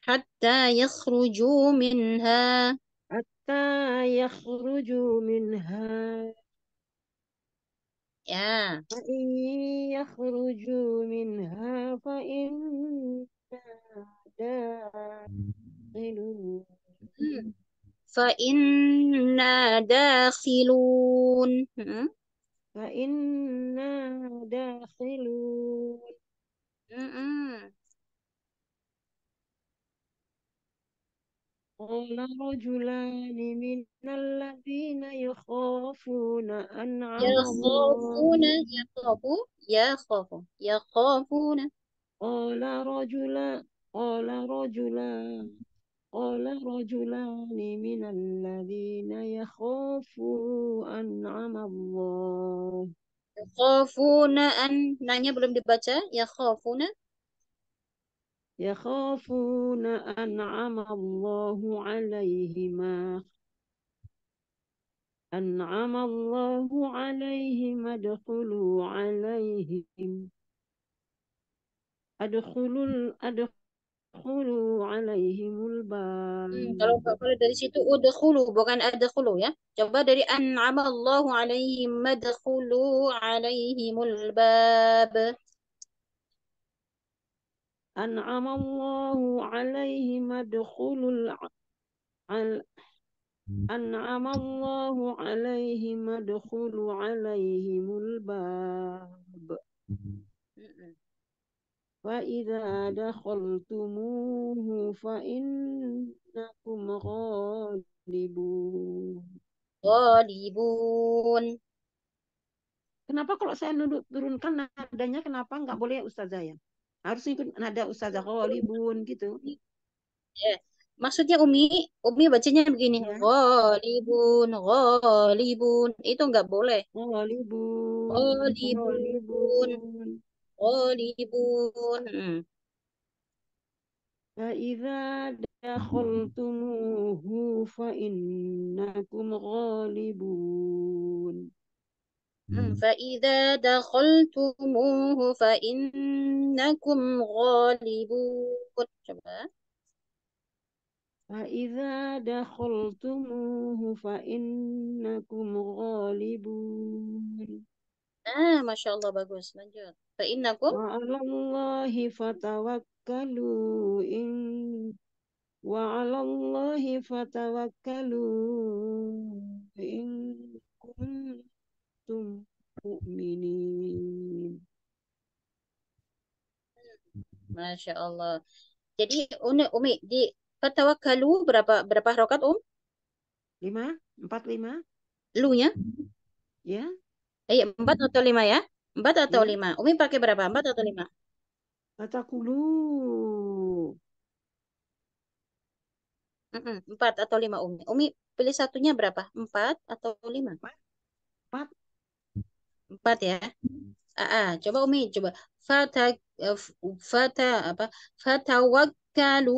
حتى يخرجوا منها hatta yakhruju minha ya fa in yakhruju minha fa inna dakhilun hmm. fa inna dakhilun hmm. fa inna dakhilun mm رجلان من الذين يخافون أنعم يخافون يخافون يخافون يخافون قال رجلا قال رجلا قال رجلان من الذين يخافون أنعم الله يخافون أن nanya belum dibaca يخافون يخافون أنعم الله عليهما أنعم الله عليهم ادخلوا عليهم ادخلوا ادخلوا عليهم الباب hmm, dari situ ادخلوا bukan ادخلوا ya coba dari أنعم الله عليهم ادخلوا عليهم الباب أنعم الله عليهم ادخلوا أنعم الله عليهم ادخلوا عليهم الباب فإذا دخلتموه فإنكم غالبون غالبون Kenapa kalau saya turunkan nadanya kenapa nggak boleh ya Ustazah ya? harus ikut nada Ustazah Ghalibun iya. gitu. Yeah. Maksudnya Umi, Umi bacanya begini, ya. Ghalibun, Itu enggak boleh. Ghalibun. Ghalibun. Ghalibun. Hmm. فإذا دخلتموه ghalibun. فإذا دخلتموه فإنكم غالبون coba فإذا دخلتموه فإنكم غالبون Ah, Masya bagus. Lanjut. Fa'innakum. Wa'alallahi fatawakkalu in Wa'alallahi fatawakkalu in kuntum kuntum mu'minin. Masya Allah. Jadi Umi, Umi di Fatawakalu berapa berapa rokat Um? Lima, empat lima. Lunya? Ya. Eh, empat atau lima ya? Empat atau ya. lima? Umi pakai berapa? Empat atau lima? Fatakulu. Empat atau lima Umi. Umi pilih satunya berapa? Empat atau lima? Empat. Empat. Empat ya. Hmm. Ah, ah. coba Umi, coba. Fata, eh, fata apa? Fatawakkalu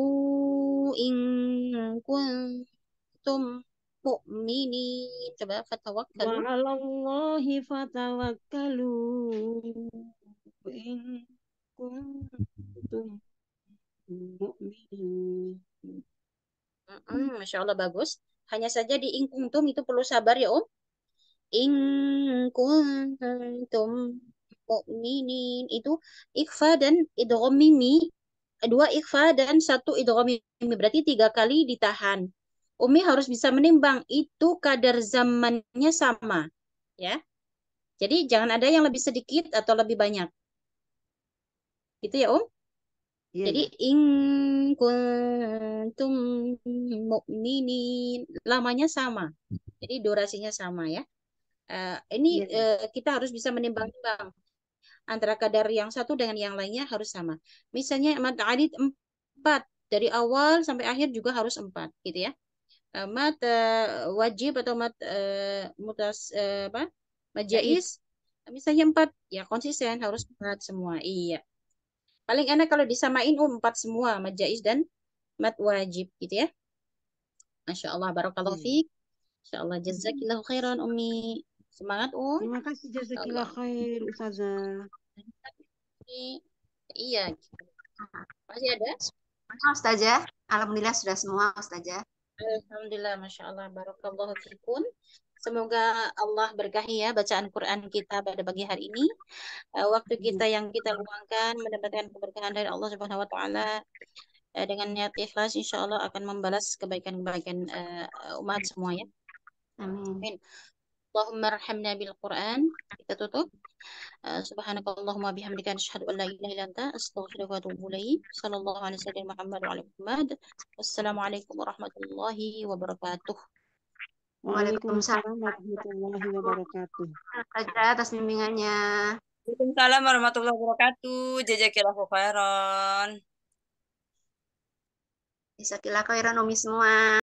in kuntum mini Coba fatawakkalu. Wa'alallahi fatawakkalu in kuntum mu'minin. Mm -mm, Masya Allah bagus. Hanya saja di tum itu perlu sabar ya Om in kuntum mukminin itu ikhfa dan idgham dua ikhfa dan satu idgham mimi berarti tiga kali ditahan Umi harus bisa menimbang itu kadar zamannya sama ya jadi jangan ada yang lebih sedikit atau lebih banyak gitu ya Om yeah. jadi iya. in kuntum mukminin lamanya sama jadi durasinya sama ya Uh, ini uh, kita harus bisa menimbang-nimbang antara kadar yang satu dengan yang lainnya harus sama. Misalnya mad adid empat dari awal sampai akhir juga harus empat, gitu ya. Uh, eh, mat uh, wajib atau mat uh, mutas uh, apa? majais misalnya empat, ya konsisten harus empat semua. Iya. Paling enak kalau disamain um empat semua majais dan mat wajib gitu ya. Masya Allah, barokallahu fiq. Iya. fiik. Allah, jazakillahu khairan, Umi. Semangat, Um. Terima kasih jazakillah khair, Ustazah. Iya. Masih ada? Ustazah. Alhamdulillah sudah semua, Ustazah. Alhamdulillah, Masya Allah. Barakallahu fikun. Semoga Allah berkahi ya bacaan Quran kita pada pagi hari ini. Eh, waktu kita yang kita luangkan mendapatkan keberkahan dari Allah Subhanahu wa taala eh, dengan niat ikhlas insya Allah akan membalas kebaikan-kebaikan eh, umat semua ya. Amin. Amin. Allahumma arhamna bil Quran. Kita tutup. Eh, subhanakallahumma bihamdika asyhadu an la ilaha illa anta astaghfiruka wa atubu ilaik. Sallallahu alaihi wasallam Muhammad wa Muhammad. Wassalamualaikum warahmatullahi wabarakatuh. Waalaikumsalam warahmatullahi wabarakatuh. kasih atas bimbingannya. Waalaikumsalam warahmatullahi wabarakatuh. Jazakallahu khairan. Jazakallahu khairan umi semua.